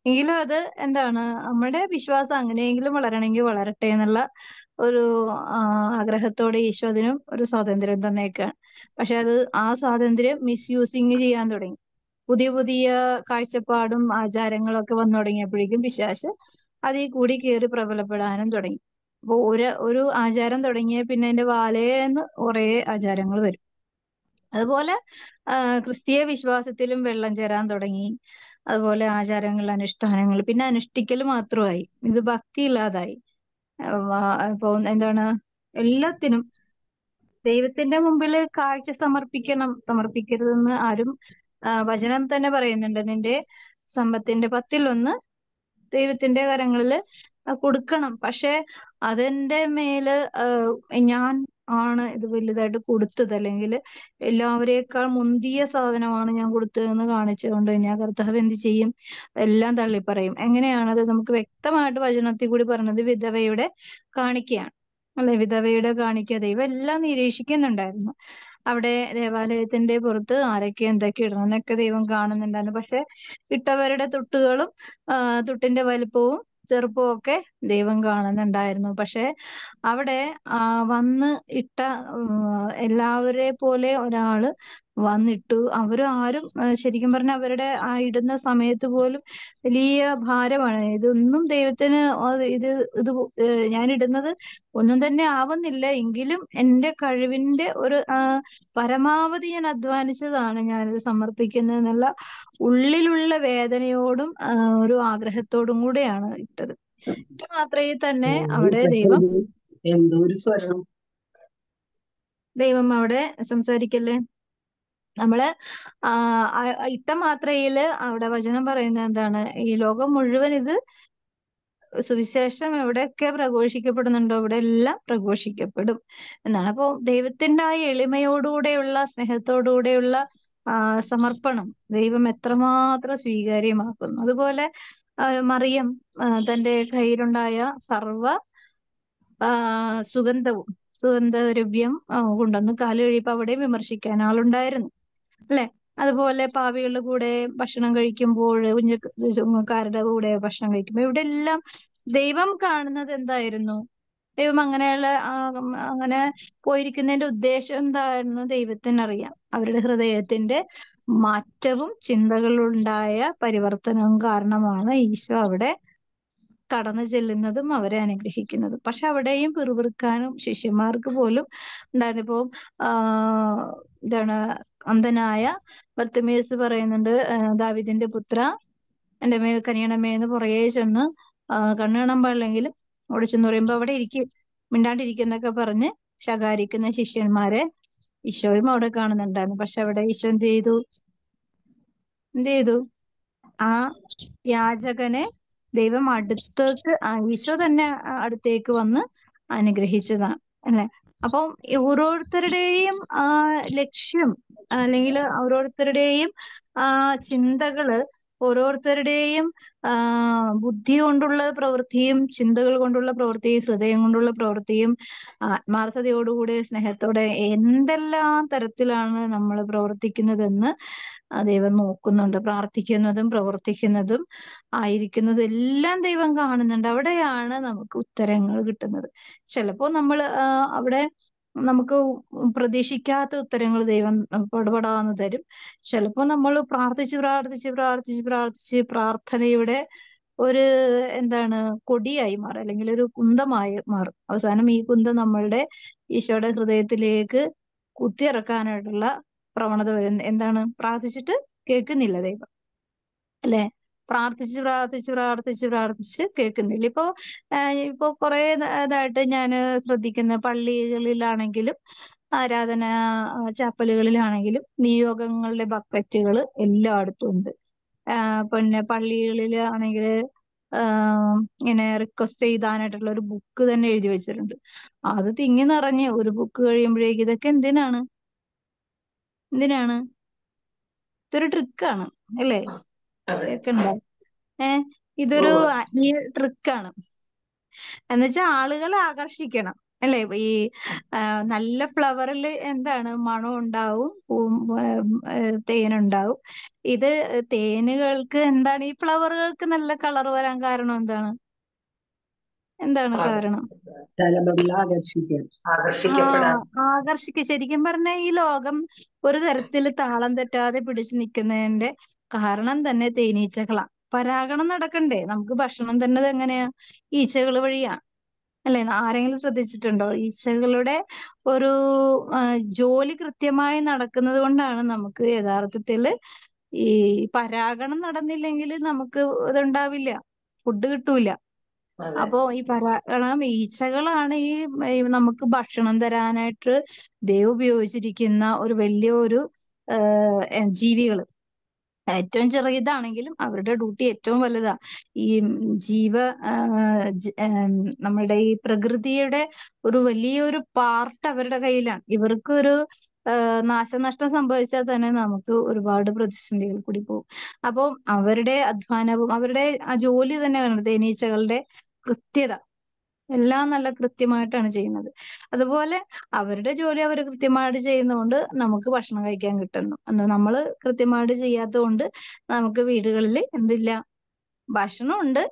എങ്കിലും അത് എന്താണ് നമ്മുടെ വിശ്വാസം അങ്ങനെയെങ്കിലും വളരണമെങ്കിൽ വളരട്ടെ എന്നുള്ള ഒരു ആഗ്രഹത്തോടെ ഈശോ അതിനും ഒരു സ്വാതന്ത്ര്യം തന്നേക്കാണ് പക്ഷെ അത് ആ സ്വാതന്ത്ര്യം മിസ്യൂസിങ് ചെയ്യാൻ തുടങ്ങി പുതിയ പുതിയ കാഴ്ചപ്പാടും ആചാരങ്ങളും ഒക്കെ വന്നു തുടങ്ങിയപ്പോഴേക്കും വിശ്വാസ് അതിൽ കൂടി കയറി പ്രബലപ്പെടാനും തുടങ്ങി അപ്പോൾ ഒരു ഒരു ആചാരം തുടങ്ങിയ പിന്നെ അതിന്റെ വാലേന്ന് കുറേ ആചാരങ്ങൾ വരും അതുപോലെ ക്രിസ്തീയ വിശ്വാസത്തിലും വെള്ളം ചേരാൻ തുടങ്ങി അതുപോലെ ആചാരങ്ങൾ അനുഷ്ഠാനങ്ങൾ പിന്നെ അനുഷ്ഠിക്കൽ മാത്രമായി ഇത് ഭക്തി ഇല്ലാതായി അപ്പോ എന്താണ് എല്ലാത്തിനും ദൈവത്തിന്റെ മുമ്പിൽ കാഴ്ച സമർപ്പിക്കണം സമർപ്പിക്കരുതെന്ന് ആരും വചനം തന്നെ പറയുന്നുണ്ട് നിന്റെ സമ്പത്തിന്റെ പത്തിലൊന്ന് ദൈവത്തിന്റെ കരങ്ങളിൽ കൊടുക്കണം പക്ഷെ അതിന്റെ മേല് ഞാൻ ആണ് ഇത് വലുതായിട്ട് കൊടുത്തത് അല്ലെങ്കിൽ എല്ലാവരേക്കാൾ മുന്തിയ സാധനമാണ് ഞാൻ കൊടുത്തതെന്ന് കാണിച്ചുകൊണ്ട് ഞാൻ കർത്താവ് എന്ത് ചെയ്യും എല്ലാം തള്ളിപ്പറയും എങ്ങനെയാണത് നമുക്ക് വ്യക്തമായിട്ട് വചനത്തിൽ കൂടി പറഞ്ഞത് വിധവയുടെ കാണിക്കയാണ് അല്ലെ വിധവയുടെ കാണിക്ക ദൈവം എല്ലാം നിരീക്ഷിക്കുന്നുണ്ടായിരുന്നു അവിടെ ദേവാലയത്തിന്റെ പുറത്ത് ആരൊക്കെ എന്തൊക്കെ ഇടണം എന്നൊക്കെ ദൈവം കാണുന്നുണ്ടായിരുന്നു പക്ഷെ ഇട്ടവരുടെ തൊട്ടുകളും തൊട്ടിന്റെ വലുപ്പവും ചെറുപ്പവും ഒക്കെ ദൈവം കാണുന്നുണ്ടായിരുന്നു പക്ഷെ അവിടെ ആ വന്ന് ഇട്ട എല്ലാവരെ പോലെ ഒരാള് വന്നിട്ടു അവർ ആരും ശരിക്കും പറഞ്ഞ അവരുടെ ആ ഇടുന്ന സമയത്ത് പോലും വലിയ ഭാരമാണ് ഇതൊന്നും ദൈവത്തിന് ഇത് ഇത് ഞാൻ ഇടുന്നത് ഒന്നും തന്നെ ആവുന്നില്ല എങ്കിലും എൻ്റെ കഴിവിൻ്റെ ഒരു പരമാവധി ഞാൻ അധ്വാനിച്ചതാണ് ഞാനിത് സമർപ്പിക്കുന്നത് എന്നുള്ള ഉള്ളിലുള്ള വേദനയോടും ഒരു ആഗ്രഹത്തോടും കൂടെയാണ് ഇട്ടത് ഇത് മാത്രമേ തന്നെ അവിടെ ദൈവം എന്തോ സ്വരം ദൈവം അവിടെ സംസാരിക്കല്ലേ നമ്മള് ആ ഇട്ട മാത്രയില് അവിടെ വചനം പറയുന്നത് എന്താണ് ഈ ലോകം മുഴുവൻ ഇത് സുവിശേഷം എവിടെയൊക്കെ പ്രഘോഷിക്കപ്പെടുന്നുണ്ടോ അവിടെയെല്ലാം പ്രഘോഷിക്കപ്പെടും എന്നാണ്. അപ്പോ ദൈവത്തിന്റെ ആ എളിമയോടുകൂടെയുള്ള സ്നേഹത്തോടുകൂടെയുള്ള ആ സമർപ്പണം ദൈവം എത്രമാത്രം സ്വീകാര്യമാക്കുന്നു. അതുപോലെ മറിയം തന്റെ കയ്യിലുണ്ടായ സർവ്വ സുഗന്ധവും സുഗന്ധദ്രവ്യം കൊണ്ടുവന്ന് കാലുകഴുകിയപ്പോൾ അവിടെയും വിമർശിക്കാൻ ആളുണ്ടായിരുന്നു. അല്ലെ അതുപോലെ പാവികളുടെ കൂടെ ഭക്ഷണം കഴിക്കുമ്പോൾ കുഞ്ഞു ചുങ്കക്കാരുടെ കൂടെ ഭക്ഷണം കഴിക്കുമ്പോൾ ഇവിടെ എല്ലാം ദൈവം കാണുന്നത് എന്തായിരുന്നു ദൈവം അങ്ങനെയുള്ള അങ്ങനെ പോയിരിക്കുന്നതിന്റെ ഉദ്ദേശം എന്തായിരുന്നു ദൈവത്തിന് അറിയാം അവരുടെ ഹൃദയത്തിന്റെ മാറ്റവും ചിന്തകളുണ്ടായ പരിവർത്തനവും കാരണമാണ് ഈശോ അവിടെ കടന്നു ചെല്ലുന്നതും അവരെ അനുഗ്രഹിക്കുന്നതും പക്ഷെ അവിടെയും പിറുപിറുക്കാനും ശിഷ്യന്മാർക്ക് പോലും ഉണ്ടായിരുന്നു ഇപ്പോ എന്താണ് അന്ധനായ ബർത്തിമേയുസ് പറയുന്നുണ്ട് ദാവിദിന്റെ പുത്ര എന്റെ മേൽ കനിയണമേ എന്ന് പുറകെ ചെന്ന് കണ്ണു കാണാൻ പാടില്ലെങ്കിലും ഓടിച്ചെന്ന് പറയുമ്പോ അവിടെ ഇരിക്ക് മിണ്ടാണ്ടിരിക്കുന്നൊക്കെ പറഞ്ഞ് ശകാരിക്കുന്ന ശിഷ്യന്മാരെ ഈശോയും അവിടെ കാണുന്നുണ്ടായിരുന്നു പക്ഷെ അവിടെ ഈശോ എന്ത് ചെയ്തു എന്ത് ചെയ്തു ആ യാചകനെ ദൈവം അടുത്തേക്ക് ഈശോ തന്നെ അടുത്തേക്ക് വന്ന് അനുഗ്രഹിച്ചതാണ് അല്ലെ അപ്പം ഓരോരുത്തരുടെയും ലക്ഷ്യം അല്ലെങ്കിൽ ഓരോരുത്തരുടെയും ചിന്തകള് ഓരോരുത്തരുടെയും ബുദ്ധി കൊണ്ടുള്ള പ്രവൃത്തിയും ചിന്തകൾ കൊണ്ടുള്ള പ്രവൃത്തിയും ഹൃദയം കൊണ്ടുള്ള പ്രവൃത്തിയും ആത്മാർത്ഥതയോടുകൂടെ സ്നേഹത്തോടെ എന്തെല്ലാം തരത്തിലാണ് നമ്മൾ പ്രവർത്തിക്കുന്നതെന്ന് ദൈവം നോക്കുന്നുണ്ട് പ്രാർത്ഥിക്കുന്നതും പ്രവർത്തിക്കുന്നതും ആയിരിക്കുന്നതും എല്ലാം ദൈവം കാണുന്നുണ്ട് അവിടെയാണ് നമുക്ക് ഉത്തരങ്ങൾ കിട്ടുന്നത് ചിലപ്പോ നമ്മൾ അവിടെ നമുക്ക് പ്രതീക്ഷിക്കാത്ത ഉത്തരങ്ങൾ ദൈവം പടപടാന്ന് തരും ചിലപ്പോ നമ്മൾ പ്രാർത്ഥിച്ച് പ്രാർത്ഥിച്ച് പ്രാർത്ഥിച്ച് പ്രാർത്ഥിച്ച് പ്രാർത്ഥനയുടെ ഒരു എന്താണ് കൊടിയായി മാറും അല്ലെങ്കിൽ ഒരു കുന്തമായി മാറും അവസാനം ഈ കുന്തം നമ്മളുടെ ഈശോയുടെ ഹൃദയത്തിലേക്ക് കുത്തിയിറക്കാനായിട്ടുള്ള പ്രവണത വരുന്നത് എന്താണ് പ്രാർത്ഥിച്ചിട്ട് കേൾക്കുന്നില്ല ദൈവം അല്ലെ പ്രാർത്ഥിച്ച് പ്രാർത്ഥിച്ച് പ്രാർത്ഥിച്ച് പ്രാർത്ഥിച്ച് കേൾക്കുന്നില്ല ഇപ്പോ ഇപ്പോ കുറെ ഇതായിട്ട് ഞാൻ ശ്രദ്ധിക്കുന്ന പള്ളികളിലാണെങ്കിലും ആരാധന ചാപ്പലുകളിലാണെങ്കിലും നിയോഗങ്ങളുടെ ബക്കറ്റുകൾ എല്ലായിടത്തും ഉണ്ട് പിന്നെ പള്ളികളിലാണെങ്കിൽ ഇങ്ങനെ റിക്വസ്റ്റ് ചെയ്താനായിട്ടുള്ള ഒരു ബുക്ക് തന്നെ എഴുതി വെച്ചിട്ടുണ്ട് അത് തിങ്ങി നിറഞ്ഞ് ഒരു ബുക്ക് കഴിയുമ്പോഴേക്ക് ഇതൊക്കെ എന്തിനാണ് എന്തിനാണ് ഇതൊരു ട്രിക്കാണ് അല്ലേ കേക്കണ്ടോ ഏ ഇതൊരു ആത്മീയ ട്രിക്കാണ് എന്നുവെച്ചാ ആളുകളെ ആകർഷിക്കണം അല്ലേ ഈ നല്ല ഫ്ലവറിൽ എന്താണ് മണം ഉണ്ടാവും തേനുണ്ടാവും ഇത് തേനുകൾക്ക് എന്താണ് ഈ ഫ്ലവറുകൾക്ക് നല്ല കളർ വരാൻ കാരണം എന്താണ് എന്താണ് കാരണം ആകർഷിക്ക ശരിക്കും പറഞ്ഞ ഈ ലോകം ഒരു തരത്തിൽ താളം തെറ്റാതെ പിടിച്ചു നിൽക്കുന്നതിന്റെ കാരണം തന്നെ തേനീച്ചകളാ പരാഗണം നടക്കണ്ടേ നമുക്ക് ഭക്ഷണം തന്നെ എങ്ങനെയാ ഈച്ചകൾ വഴിയാണ് അല്ലെ ആരെങ്കിലും ശ്രദ്ധിച്ചിട്ടുണ്ടോ ഈച്ചകളുടെ ഒരു ജോലി കൃത്യമായി നടക്കുന്നത് കൊണ്ടാണ് നമുക്ക് യഥാർത്ഥത്തില് ഈ പരാഗണം നടന്നില്ലെങ്കിൽ നമുക്ക് ഇതുണ്ടാവില്ല ഫുഡ് കിട്ടൂല അപ്പൊ ഈ പറയണം ഈച്ചകളാണ് ഈ നമുക്ക് ഭക്ഷണം തരാനായിട്ട് ദൈവം ഉപയോഗിച്ചിരിക്കുന്ന ഒരു വലിയ ഒരു ഏഹ് ജീവികള്. ഏറ്റവും ചെറിയതാണെങ്കിലും അവരുടെ ഡ്യൂട്ടി ഏറ്റവും വലുതാ. ഈ ജീവ ഏഹ് ഏഹ് നമ്മുടെ ഈ പ്രകൃതിയുടെ ഒരു വലിയൊരു പാർട്ട് അവരുടെ കയ്യിലാണ്. ഇവർക്കൊരു ഏഹ് നാശനഷ്ടം സംഭവിച്ചാൽ തന്നെ നമുക്ക് ഒരുപാട് പ്രതിസന്ധികൾ കൂടി പോകും. അപ്പൊ അവരുടെ അധ്വാനവും അവരുടെ ആ ജോലി തന്നെ കണ്ടോ തേനീച്ചകളുടെ കൃത്യത എല്ലാം നല്ല കൃത്യമായിട്ടാണ് ചെയ്യുന്നത് അതുപോലെ അവരുടെ ജോലി അവർ കൃത്യമായിട്ട് ചെയ്യുന്നതുകൊണ്ട് നമുക്ക് ഭക്ഷണം കഴിക്കാൻ കിട്ടുന്നു എന്നാൽ നമ്മൾ കൃത്യമായിട്ട് ചെയ്യാത്തത് കൊണ്ട് നമുക്ക് വീടുകളിൽ എന്തില്ല ഭക്ഷണമുണ്ട്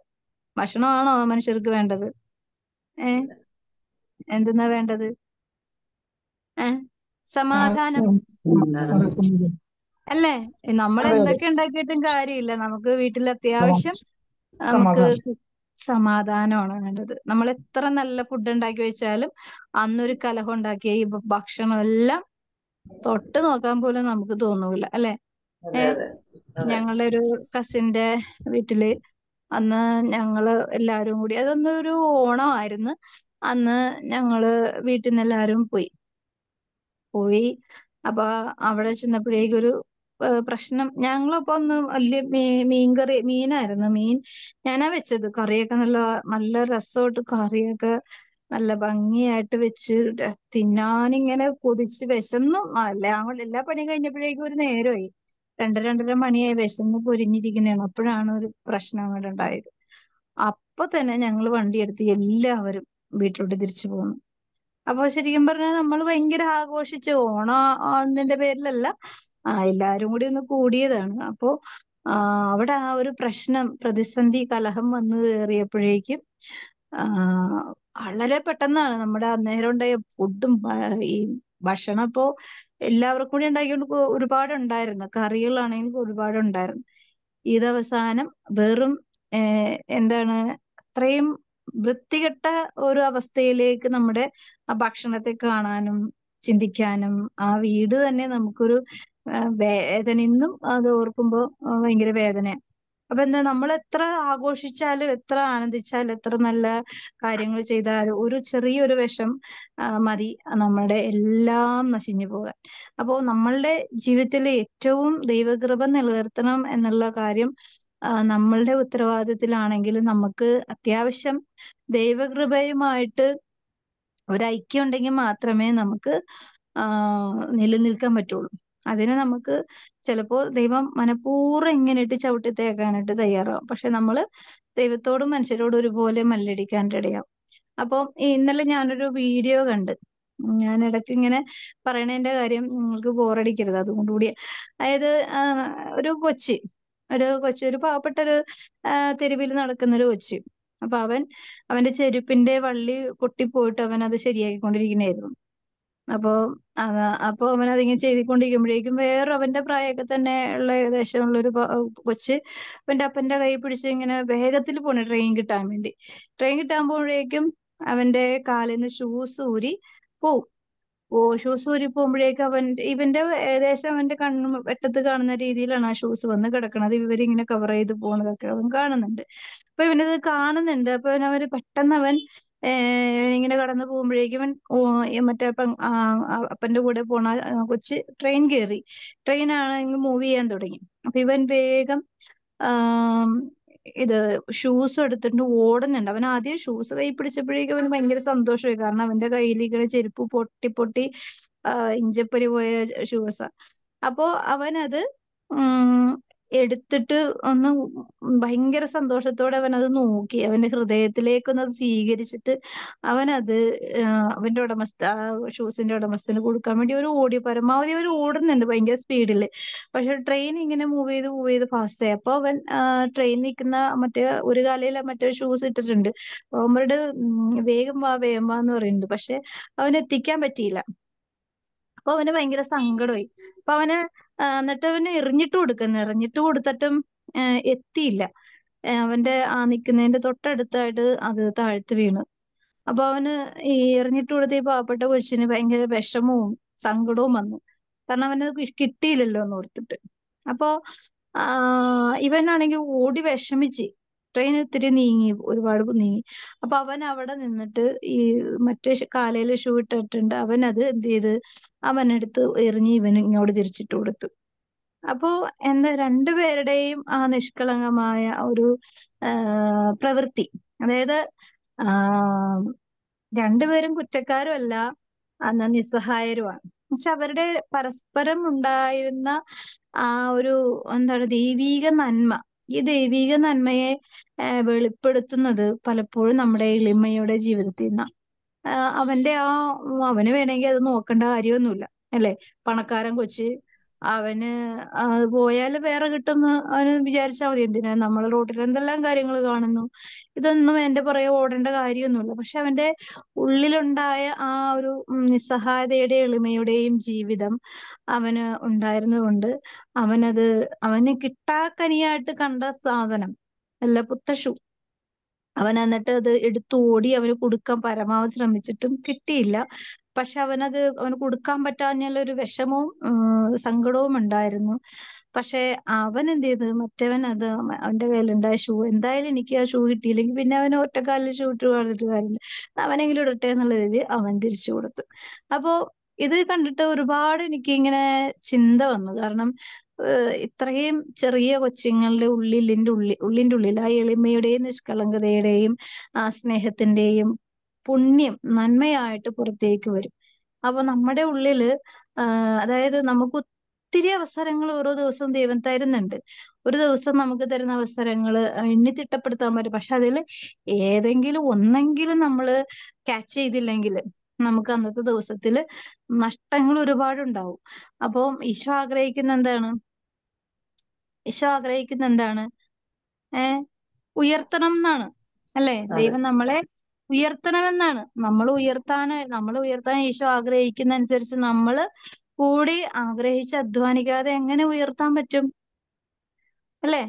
ഭക്ഷണമാണോ മനുഷ്യർക്ക് വേണ്ടത് ഏ എന്തെന്നാ വേണ്ടത് ഏ സമാധാനം അല്ലേ നമ്മൾ എന്തൊക്കെ ഉണ്ടാക്കിയിട്ടും കാര്യമില്ല നമുക്ക് വീട്ടിൽ അത്യാവശ്യം നമുക്ക് സമാധാനമാണ് വേണ്ടത്. നമ്മൾ എത്ര നല്ല ഫുഡ് ഉണ്ടാക്കി വെച്ചാലും അന്നൊരു കലഹം ഉണ്ടാക്കിയ ഈ ഭക്ഷണം എല്ലാം തൊട്ട് നോക്കാൻ പോലും നമുക്ക് തോന്നൂല അല്ലെ? ഏഹ് ഞങ്ങളുടെ ഒരു കസിന്റെ വീട്ടില് അന്ന് ഞങ്ങള് എല്ലാവരും കൂടി അതൊന്ന് ഒരു ഓണമായിരുന്നു. അന്ന് ഞങ്ങള് നിന്ന് എല്ലാവരും പോയി. പോയി അപ്പൊ അവിടെ ചെന്നപ്പോഴേക്കും ഒരു പ്രശ്നം ഞങ്ങളപ്പോ ഒന്ന് വലിയ മീൻകറി മീനായിരുന്നു മീൻ ഞാനാ വെച്ചത് കറിയൊക്കെ നല്ല നല്ല രസമായിട്ട് കറിയൊക്കെ നല്ല ഭംഗിയായിട്ട് വെച്ച് തിന്നാനിങ്ങനെ കൊതിച്ച് വിശന്നു ഞങ്ങൾ എല്ലാ പണി കഴിഞ്ഞപ്പോഴേക്കും ഒരു നേരമായി രണ്ട് രണ്ടര മണിയായി വിശന്ന് പൊരിഞ്ഞിരിക്കുന്നതാണ് അപ്പോഴാണ് ഒരു പ്രശ്നം അങ്ങോട്ട് ഉണ്ടായത് അപ്പൊ തന്നെ ഞങ്ങൾ വണ്ടിയെടുത്ത് എല്ലാവരും വീട്ടിലോട്ട് തിരിച്ചു പോകുന്നു അപ്പൊ ശരിക്കും പറഞ്ഞാൽ നമ്മൾ ഭയങ്കര ആഘോഷിച്ച് ഓണം അതിന്റെ പേരിലല്ല ആ എല്ലാരും കൂടി ഒന്ന് കൂടിയതാണ്. അപ്പോ ആ അവിടെ ആ ഒരു പ്രശ്നം പ്രതിസന്ധി കലഹം വന്നു കേറിയപ്പോഴേക്കും ആ വളരെ പെട്ടെന്നാണ് നമ്മുടെ അന്നേരം ഉണ്ടായ ഫുഡും ഈ ഭക്ഷണം ഇപ്പോ എല്ലാവർക്കും കൂടി ഉണ്ടാക്കിക്കൊണ്ട് ഒരുപാട് ഉണ്ടായിരുന്നു. കറികളാണെങ്കിലും ഒരുപാട് ഉണ്ടായിരുന്നു. ഇതവസാനം വെറും ഏഹ് എന്താണ് അത്രയും വൃത്തികെട്ട ഒരു അവസ്ഥയിലേക്ക് നമ്മുടെ ആ ഭക്ഷണത്തെ കാണാനും ചിന്തിക്കാനും ആ വീട് തന്നെ നമുക്കൊരു വേദന ഇന്നും അത് ഓർക്കുമ്പോ ഭയങ്കര വേദനയാണ് അപ്പൊ എന്താ നമ്മൾ എത്ര ആഘോഷിച്ചാലും എത്ര ആനന്ദിച്ചാലും എത്ര നല്ല കാര്യങ്ങൾ ചെയ്താലും ഒരു ചെറിയൊരു വിഷം മതി നമ്മുടെ എല്ലാം നശിഞ്ഞു പോകാൻ അപ്പോൾ നമ്മളുടെ ജീവിതത്തിലെ ഏറ്റവും ദൈവകൃപ നിലനിർത്തണം എന്നുള്ള കാര്യം നമ്മളുടെ ഉത്തരവാദിത്തത്തിലാണെങ്കിലും നമുക്ക് അത്യാവശ്യം ദൈവകൃപയുമായിട്ട് ഒരൈക്യം ഉണ്ടെങ്കിൽ മാത്രമേ നമുക്ക് നിലനിൽക്കാൻ പറ്റുള്ളൂ അതിന് നമുക്ക് ചിലപ്പോൾ ദൈവം മനഃപൂർവ്വം ഇങ്ങനെയിട്ട് ചവിട്ടി തേക്കാനായിട്ട് തയ്യാറാവും പക്ഷെ നമ്മൾ ദൈവത്തോടും മനുഷ്യരോടും ഒരുപോലെ മല്ലടിക്കാനായിട്ട് ഇടയാവും അപ്പോൾ ഇന്നലെ ഞാനൊരു വീഡിയോ കണ്ട് ഞാൻ ഇടയ്ക്ക് ഇങ്ങനെ പറയണതിന്റെ കാര്യം നിങ്ങൾക്ക് ബോറടിക്കരുത് അതുകൊണ്ടുകൂടി അതായത് ഒരു കൊച്ചി ഒരു കൊച്ചി ഒരു പാവപ്പെട്ട ഒരു തെരുവിൽ നടക്കുന്ന ഒരു കൊച്ചി അപ്പൊ അവൻ അവന്റെ ചെരുപ്പിന്റെ വള്ളി പൊട്ടിപ്പോയിട്ട് അവൻ അത് ശരിയാക്കിക്കൊണ്ടിരിക്കുന്നതായിരുന്നു അപ്പോ അപ്പൊ അവൻ അതിങ്ങനെ ചെയ്തിക്കൊണ്ടിരിക്കുമ്പോഴേക്കും വേറെ അവന്റെ പ്രായമൊക്കെ തന്നെ ഉള്ള ഏകദേശമുള്ള ഒരു കൊച്ച് അവന്റെ അപ്പന്റെ കൈ പിടിച്ച് ഇങ്ങനെ വേഗത്തിൽ പോണു ട്രെയിൻ കിട്ടാൻ വേണ്ടി ട്രെയിൻ കിട്ടാൻ പോകുമ്പോഴേക്കും അവന്റെ കാലിൽ നിന്ന് ഷൂസ് ഊരി പോവും ഓ ഷൂസ് ഊരി പോകുമ്പോഴേക്ക് അവൻ ഇവന്റെ ഏകദേശം അവന്റെ കണ്ണും വെട്ടത്ത് കാണുന്ന രീതിയിലാണ് ആ ഷൂസ് വന്ന് കിടക്കുന്നത് ഇവരിങ്ങനെ കവർ ചെയ്ത് പോണതൊക്കെ അവൻ കാണുന്നുണ്ട് അപ്പൊ ഇവനത് കാണുന്നുണ്ട് അപ്പൊ അവര് പെട്ടെന്ന് അവൻ ഇങ്ങനെ കടന്നു പോകുമ്പോഴേക്കും മറ്റേ അപ്പന്റെ കൂടെ പോണ കൊച്ച് ട്രെയിൻ കയറി ട്രെയിൻ ആണെങ്കിൽ മൂവ് ചെയ്യാൻ തുടങ്ങി അപ്പൊ ഇവൻ വേഗം ഇത് ഷൂസ് എടുത്തിട്ട് ഓടുന്നുണ്ട് അവൻ ആദ്യം ഷൂസ് കൈ പിടിച്ചപ്പോഴേക്കും അവന് ഭയങ്കര സന്തോഷമായി കാരണം അവന്റെ കയ്യിലിങ്ങനെ ചെരുപ്പ് പൊട്ടി പൊട്ടി ഇഞ്ചപ്പൊരി പോയ ഷൂസാ അപ്പോ അവനത് എടുത്തിട്ട് ഒന്ന് ഭയങ്കര സന്തോഷത്തോടെ അവൻ അത് നോക്കി. അവന്റെ ഹൃദയത്തിലേക്ക് ഒന്ന് അത് സ്വീകരിച്ചിട്ട് അവൻ അത് അവന്റെ ഉടമസ്ഥ ആ ഷൂസിന്റെ ഉടമസ്ഥന് കൊടുക്കാൻ വേണ്ടി അവർ ഓടി. പരമാവധി അവർ ഓടുന്നുണ്ട് ഭയങ്കര സ്പീഡിൽ പക്ഷെ ട്രെയിൻ ഇങ്ങനെ മൂവ് ചെയ്ത് മൂവ് ചെയ്ത് ഫാസ്റ്റ് ആയി. അപ്പൊ അവൻ ട്രെയിൻ നിൽക്കുന്ന മറ്റേ ഒരു കാലയിൽ മറ്റേ ഷൂസ് ഇട്ടിട്ടുണ്ട്. അവരുടെ വേഗം വാ വേഗം വാ എന്ന് പറയുന്നുണ്ട്. പക്ഷെ അവന് എത്തിക്കാൻ പറ്റിയില്ല. അപ്പൊ അവന് ഭയങ്കര സങ്കടമായി. അപ്പൊ അവന് എന്നിട്ട് അവന് എറിഞ്ഞിട്ട് കൊടുക്കുന്നു എറിഞ്ഞിട്ട് കൊടുത്തിട്ടും എത്തിയില്ല അവന്റെ ആ നിൽക്കുന്നതിന്റെ തൊട്ടടുത്തായിട്ട് അത് താഴ്ത്ത് വീണു അപ്പൊ അവന് ഈ എറിഞ്ഞിട്ട് കൊടുത്ത ഈ പാവപ്പെട്ട കൊച്ചിന് ഭയങ്കര വിഷമവും സങ്കടവും വന്നു കാരണം അവനത് കിട്ടിയില്ലല്ലോ എന്ന് ഓർത്തിട്ട് അപ്പോ ഇവനാണെങ്കിൽ ഓടി വിഷമിച്ച് ട്രെയിൻ ഒത്തിരി നീങ്ങി ഒരുപാട് നീങ്ങി അപ്പൊ അവൻ അവിടെ നിന്നിട്ട് ഈ മറ്റേ കാലയിൽ ഷൂ ഇട്ടിട്ടുണ്ട് അവൻ അത് എന്ത് ചെയ്ത് എടുത്ത് എറിഞ്ഞ് ഇവൻ ഇങ്ങോട്ട് തിരിച്ചിട്ട് കൊടുത്തു അപ്പോ എന്താ രണ്ടുപേരുടെയും ആ നിഷ്കളങ്കമായ ഒരു പ്രവൃത്തി അതായത് രണ്ടുപേരും കുറ്റക്കാരുമല്ല അന്ന് നിസ്സഹായരുമാണ് പക്ഷെ അവരുടെ പരസ്പരം ഉണ്ടായിരുന്ന ആ ഒരു എന്താണ് ദൈവീക നന്മ ഈ ദൈവീക നന്മയെ വെളിപ്പെടുത്തുന്നത് പലപ്പോഴും നമ്മുടെ എളിമയുടെ ജീവിതത്തിൽ നിന്നാണ് അവന്റെ ആ അവന് വേണമെങ്കിൽ അത് നോക്കേണ്ട കാര്യമൊന്നുമില്ല അല്ലെ പണക്കാരൻ കൊച്ച് അവന് അത് പോയാല് വേറെ കിട്ടുംന്ന് അവന് വിചാരിച്ചാ മതി. എന്തിനാ നമ്മള് റോട്ടിൽ എന്തെല്ലാം കാര്യങ്ങള് കാണുന്നു. ഇതൊന്നും എന്റെ പുറകെ ഓടേണ്ട കാര്യമൊന്നുമില്ല. പക്ഷെ അവന്റെ ഉള്ളിലുണ്ടായ ആ ഒരു നിസ്സഹായതയുടെ എളിമയുടെയും ജീവിതം അവന് ഉണ്ടായിരുന്നത് കൊണ്ട് അവനത് അവന് കിട്ടാക്കനിയായിട്ട് കണ്ട സാധനം അല്ല പുത്തശു അവൻ എന്നിട്ട് അത് എടുത്ത് ഓടി അവന് കൊടുക്കാൻ പരമാവധി ശ്രമിച്ചിട്ടും കിട്ടിയില്ല. പക്ഷെ അവനത് അവന് കൊടുക്കാൻ പറ്റാഞ്ഞുള്ള ഒരു വിഷമവും സങ്കടവും ഉണ്ടായിരുന്നു പക്ഷെ അവൻ എന്ത് ചെയ്ത് മറ്റവൻ അത് അവന്റെ കയ്യിലുണ്ടായ ഷൂ എന്തായാലും എനിക്ക് ആ ഷൂ കിട്ടിയില്ലെങ്കിൽ പിന്നെ അവൻ ഒറ്റക്കാലിൽ ഷൂ ഇട്ട് പറഞ്ഞിട്ട് കാര്യമില്ല അവനെങ്കിലും ഇടട്ടെ എന്നുള്ള രീതിയിൽ അവൻ തിരിച്ചു കൊടുത്തു അപ്പോ ഇത് കണ്ടിട്ട് ഒരുപാട് എനിക്ക് ഇങ്ങനെ ചിന്ത വന്നു കാരണം ഇത്രയും ചെറിയ കൊച്ചുങ്ങളുടെ ഉള്ളിലിന്റെ ഉള്ളിൽ ഉള്ളിന്റെ ഉള്ളിൽ ആ എളിമയുടെയും നിഷ്കളങ്കതയുടെയും ആ സ്നേഹത്തിന്റെയും പുണ്യം നന്മയായിട്ട് പുറത്തേക്ക് വരും അപ്പൊ നമ്മുടെ ഉള്ളില് അതായത് നമുക്ക് ഒത്തിരി അവസരങ്ങൾ ഓരോ ദിവസവും ദൈവം തരുന്നുണ്ട് ഒരു ദിവസം നമുക്ക് തരുന്ന അവസരങ്ങൾ എണ്ണി തിട്ടപ്പെടുത്താൻ പറ്റും പക്ഷെ അതിൽ ഏതെങ്കിലും ഒന്നെങ്കിലും നമ്മൾ ക്യാച്ച് ചെയ്തില്ലെങ്കിൽ നമുക്ക് അന്നത്തെ ദിവസത്തിൽ നഷ്ടങ്ങൾ ഒരുപാടുണ്ടാവും അപ്പോൾ ഈശോ ആഗ്രഹിക്കുന്ന എന്താണ് ഈശോ ആഗ്രഹിക്കുന്ന എന്താണ് ഏർ ഉയർത്തണം എന്നാണ് അല്ലെ ദൈവം നമ്മളെ ഉയർത്തണമെന്നാണ്. നമ്മൾ ഉയർത്താൻ നമ്മൾ ഉയർത്താൻ ഈശോ ആഗ്രഹിക്കുന്ന അനുസരിച്ച് നമ്മൾ കൂടി ആഗ്രഹിച്ച് അധ്വാനിക്കാതെ എങ്ങനെ ഉയർത്താൻ പറ്റും? അല്ലേ?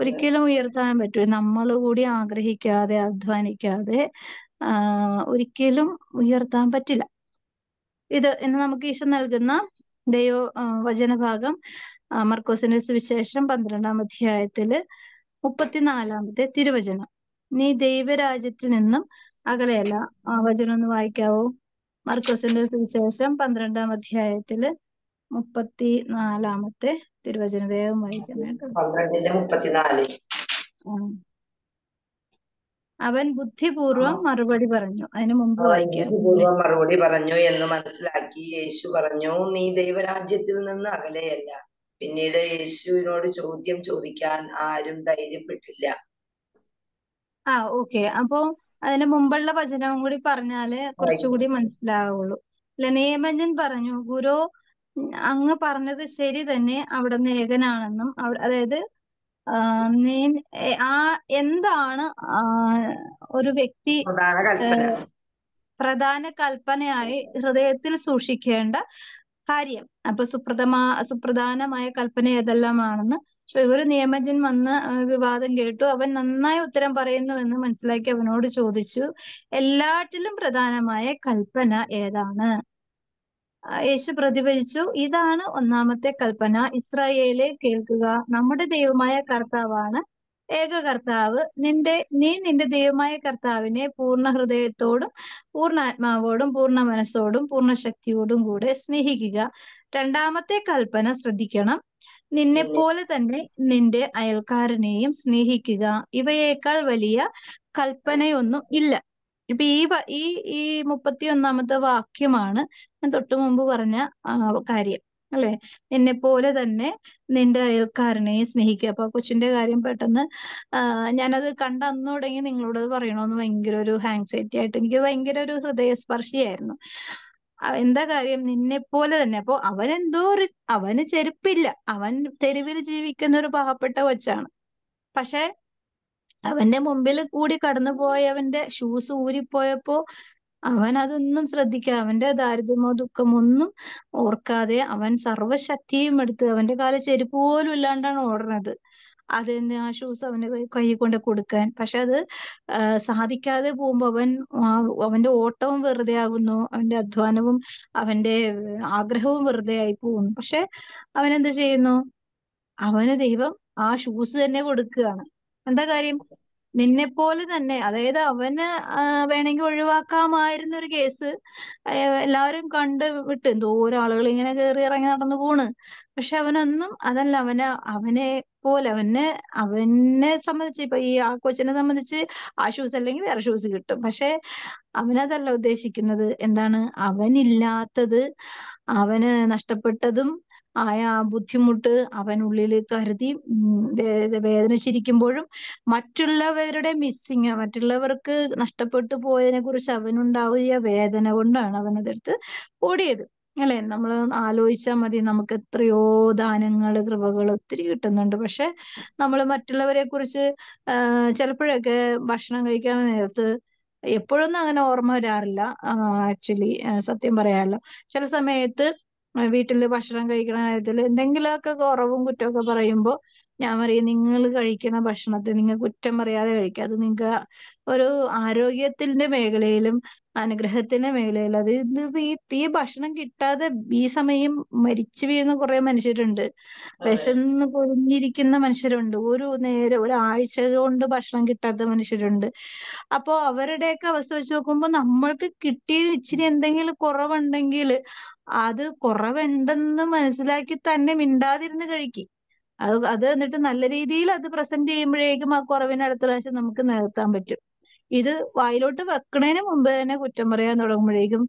ഒരിക്കലും ഉയർത്താൻ പറ്റും നമ്മൾ കൂടി ആഗ്രഹിക്കാതെ അധ്വാനിക്കാതെ ഒരിക്കലും ഉയർത്താൻ പറ്റില്ല. ഇത് ഇന്ന് നമുക്ക് ഈശോ നൽകുന്ന ദൈവ വചനഭാഗം മർക്കോസിന്റെ സുവിശേഷം പന്ത്രണ്ടാം അധ്യായത്തില് മുപ്പത്തിനാലാമത്തെ തിരുവചനം. നീ ദൈവരാജ്യത്തിൽ നിന്നും അകലെയല്ല ആ വചനം ഒന്ന് വായിക്കാവോ മർക്കോസിന്റെ സുവിശേഷം പന്ത്രണ്ടാം അധ്യായത്തില് മുപ്പത്തി നാലാമത്തെ തിരുവചന വേഗം വായിക്കുന്നുണ്ട് അവൻ ബുദ്ധിപൂർവം മറുപടി പറഞ്ഞു അതിനു മുമ്പ് വായിക്കാൻ മറുപടി പറഞ്ഞു എന്ന് മനസ്സിലാക്കി യേശു പറഞ്ഞു നീ ദൈവരാജ്യത്തിൽ നിന്ന് അകലെയല്ല പിന്നീട് യേശുവിനോട് ചോദ്യം ചോദിക്കാൻ ആരും ധൈര്യപ്പെട്ടില്ല ആ ഓക്കേ. അപ്പൊ അതിനു മുമ്പുള്ള വചനം കൂടി പറഞ്ഞാലേ കുറച്ചുകൂടി മനസ്സിലാവുള്ളൂ. അല്ലെ നിയമജ്ഞൻ പറഞ്ഞു ഗുരു അങ്ങ് പറഞ്ഞത് ശരി തന്നെ അവിടുന്ന് ഏകനാണെന്നും അതായത് ആഹ് നീ ആ എന്താണ് ഒരു വ്യക്തി പ്രധാന കൽപ്പനയായി ഹൃദയത്തിൽ സൂക്ഷിക്കേണ്ട കാര്യം. അപ്പൊ സുപ്രതമാ സുപ്രധാനമായ കൽപ്പന ഏതെല്ലാമാണെന്ന് പക്ഷെ ഒരു നിയമജ്ഞൻ വന്ന് വിവാദം കേട്ടു അവൻ നന്നായി ഉത്തരം പറയുന്നുവെന്ന് മനസ്സിലാക്കി അവനോട് ചോദിച്ചു എല്ലാറ്റിലും പ്രധാനമായ കൽപ്പന ഏതാണ് യേശു പ്രതിഫലിച്ചു ഇതാണ് ഒന്നാമത്തെ കൽപ്പന ഇസ്രായേലെ കേൾക്കുക നമ്മുടെ ദൈവമായ കർത്താവാണ് ഏക കർത്താവ് നിന്റെ നീ നിന്റെ ദൈവമായ കർത്താവിനെ പൂർണ്ണ ഹൃദയത്തോടും പൂർണ്ണ ആത്മാവോടും പൂർണ്ണ മനസ്സോടും പൂർണ്ണ ശക്തിയോടും കൂടെ സ്നേഹിക്കുക രണ്ടാമത്തെ കൽപ്പന ശ്രദ്ധിക്കണം നിന്നെപ്പോലെ തന്നെ നിന്റെ അയൽക്കാരനെയും സ്നേഹിക്കുക ഇവയേക്കാൾ വലിയ കൽപ്പനയൊന്നും ഇല്ല. ഇപ്പൊ ഈ ഈ ഈ മുപ്പത്തിയൊന്നാമത്തെ വാക്യമാണ് ഞാൻ മുമ്പ് പറഞ്ഞ കാര്യം അല്ലെ നിന്നെപ്പോലെ തന്നെ നിന്റെ അയൽക്കാരനെയും സ്നേഹിക്കുക അപ്പൊ കൊച്ചിന്റെ കാര്യം പെട്ടെന്ന് ഞാനത് കണ്ട അന്ന് തുടങ്ങി നിങ്ങളോട് പറയണമെന്ന് ഭയങ്കര ഒരു ഹാങ്സൈറ്റി ആയിട്ട് എനിക്ക് ഭയങ്കര ഒരു ഹൃദയസ്പർശിയായിരുന്നു എന്താ കാര്യം നിന്നെപ്പോലെ തന്നെ അപ്പൊ അവൻ എന്തോ ഒരു അവന് ചെരുപ്പില്ല അവൻ തെരുവിൽ ജീവിക്കുന്ന ഒരു പാവപ്പെട്ട കൊച്ചാണ് പക്ഷെ അവന്റെ മുമ്പിൽ കൂടി കടന്നു പോയവന്റെ ഷൂസ് ഊരിപ്പോയപ്പോ അവൻ അതൊന്നും ശ്രദ്ധിക്കാതെ അവന്റെ ദാരിദ്ര്യമോ ദുഃഖമോ ഒന്നും ഓർക്കാതെ അവൻ സർവ്വശക്തിയും എടുത്ത് അവന്റെ കാലിൽ ചെരുപ്പ് പോലും ഇല്ലാണ്ടാണ് ഓടുന്നത്. അതിന് ആ ഷൂസ് അവന് കൈ കൊണ്ട് കൊടുക്കാൻ പക്ഷെ അത് സാധിക്കാതെ പോകുമ്പോ അവൻ അവന്റെ ഓട്ടവും വെറുതെ ആകുന്നു അവന്റെ അധ്വാനവും അവന്റെ ആഗ്രഹവും വെറുതെ ആയി പോകുന്നു പക്ഷെ അവൻ എന്ത് ചെയ്യുന്നു അവന് ദൈവം ആ ഷൂസ് തന്നെ കൊടുക്കുകയാണ് എന്താ കാര്യം നിന്നെപ്പോലെ തന്നെ അതായത് അവന് വേണമെങ്കിൽ ഒഴിവാക്കാമായിരുന്ന ഒരു കേസ് എല്ലാവരും കണ്ട് വിട്ട് എന്തോരം ആളുകൾ ഇങ്ങനെ കയറി ഇറങ്ങി നടന്നു പോണ് പക്ഷെ അവനൊന്നും അതല്ല അവന് അവനെ പോലെ അവന് അവനെ സംബന്ധിച്ച് ഇപ്പൊ ഈ ആ കൊച്ചിനെ സംബന്ധിച്ച് ആ ഷൂസ് അല്ലെങ്കിൽ വേറെ ഷൂസ് കിട്ടും പക്ഷെ അവനതല്ല ഉദ്ദേശിക്കുന്നത് എന്താണ് അവനില്ലാത്തത് അവന് നഷ്ടപ്പെട്ടതും ആയ ആ ബുദ്ധിമുട്ട് അവനുള്ളിൽ കരുതി വേദനിച്ചിരിക്കുമ്പോഴും മറ്റുള്ളവരുടെ മിസ്സിങ് മറ്റുള്ളവർക്ക് നഷ്ടപ്പെട്ടു പോയതിനെ കുറിച്ച് അവനുണ്ടാവുക വേദന കൊണ്ടാണ് അവൻ അതെടുത്ത് ഓടിയത് അല്ലെ നമ്മൾ ആലോചിച്ചാൽ മതി നമുക്ക് എത്രയോ ദാനങ്ങൾ കൃപകൾ ഒത്തിരി കിട്ടുന്നുണ്ട് പക്ഷെ നമ്മൾ മറ്റുള്ളവരെ കുറിച്ച് ചിലപ്പോഴൊക്കെ ഭക്ഷണം കഴിക്കാൻ നേരത്ത് എപ്പോഴൊന്നും അങ്ങനെ ഓർമ്മ വരാറില്ല ആക്ച്വലി സത്യം പറയാമല്ലോ ചില സമയത്ത് വീട്ടിൽ ഭക്ഷണം കഴിക്കണ കാര്യത്തിൽ എന്തെങ്കിലുമൊക്കെ കുറവും ഒക്കെ പറയുമ്പോൾ ഞാൻ പറയും നിങ്ങൾ കഴിക്കുന്ന ഭക്ഷണത്തെ നിങ്ങൾ കുറ്റം പറയാതെ കഴിക്കുക അത് നിങ്ങൾക്ക് ഒരു ആരോഗ്യത്തിന്റെ മേഖലയിലും അനുഗ്രഹത്തിന്റെ മേഖലയിലും അത് ഇത് ഈ തീ ഭക്ഷണം കിട്ടാതെ ഈ സമയം മരിച്ചു വീഴുന്ന കുറെ മനുഷ്യരുണ്ട് വിശന്ന് പൊരിഞ്ഞിരിക്കുന്ന മനുഷ്യരുണ്ട് ഒരു നേരം ഒരാഴ്ച കൊണ്ട് ഭക്ഷണം കിട്ടാത്ത മനുഷ്യരുണ്ട് അപ്പോൾ അവരുടെയൊക്കെ അവസ്ഥ വെച്ച് നോക്കുമ്പോൾ നമ്മൾക്ക് കിട്ടിയ ഇച്ചിരി എന്തെങ്കിലും കുറവുണ്ടെങ്കിൽ അത് കുറവുണ്ടെന്ന് മനസ്സിലാക്കി തന്നെ മിണ്ടാതിരുന്ന് കഴിക്ക്. അത് അത് എന്നിട്ട് നല്ല രീതിയിൽ അത് പ്രസന്റ് ചെയ്യുമ്പോഴേക്കും ആ കുറവിനെ അടുത്ത പ്രാവശ്യം നമുക്ക് നികത്താൻ പറ്റും. ഇത് വായിലോട്ട് വെക്കണേന് മുമ്പ് തന്നെ കുറ്റം പറയാൻ തുടങ്ങുമ്പോഴേക്കും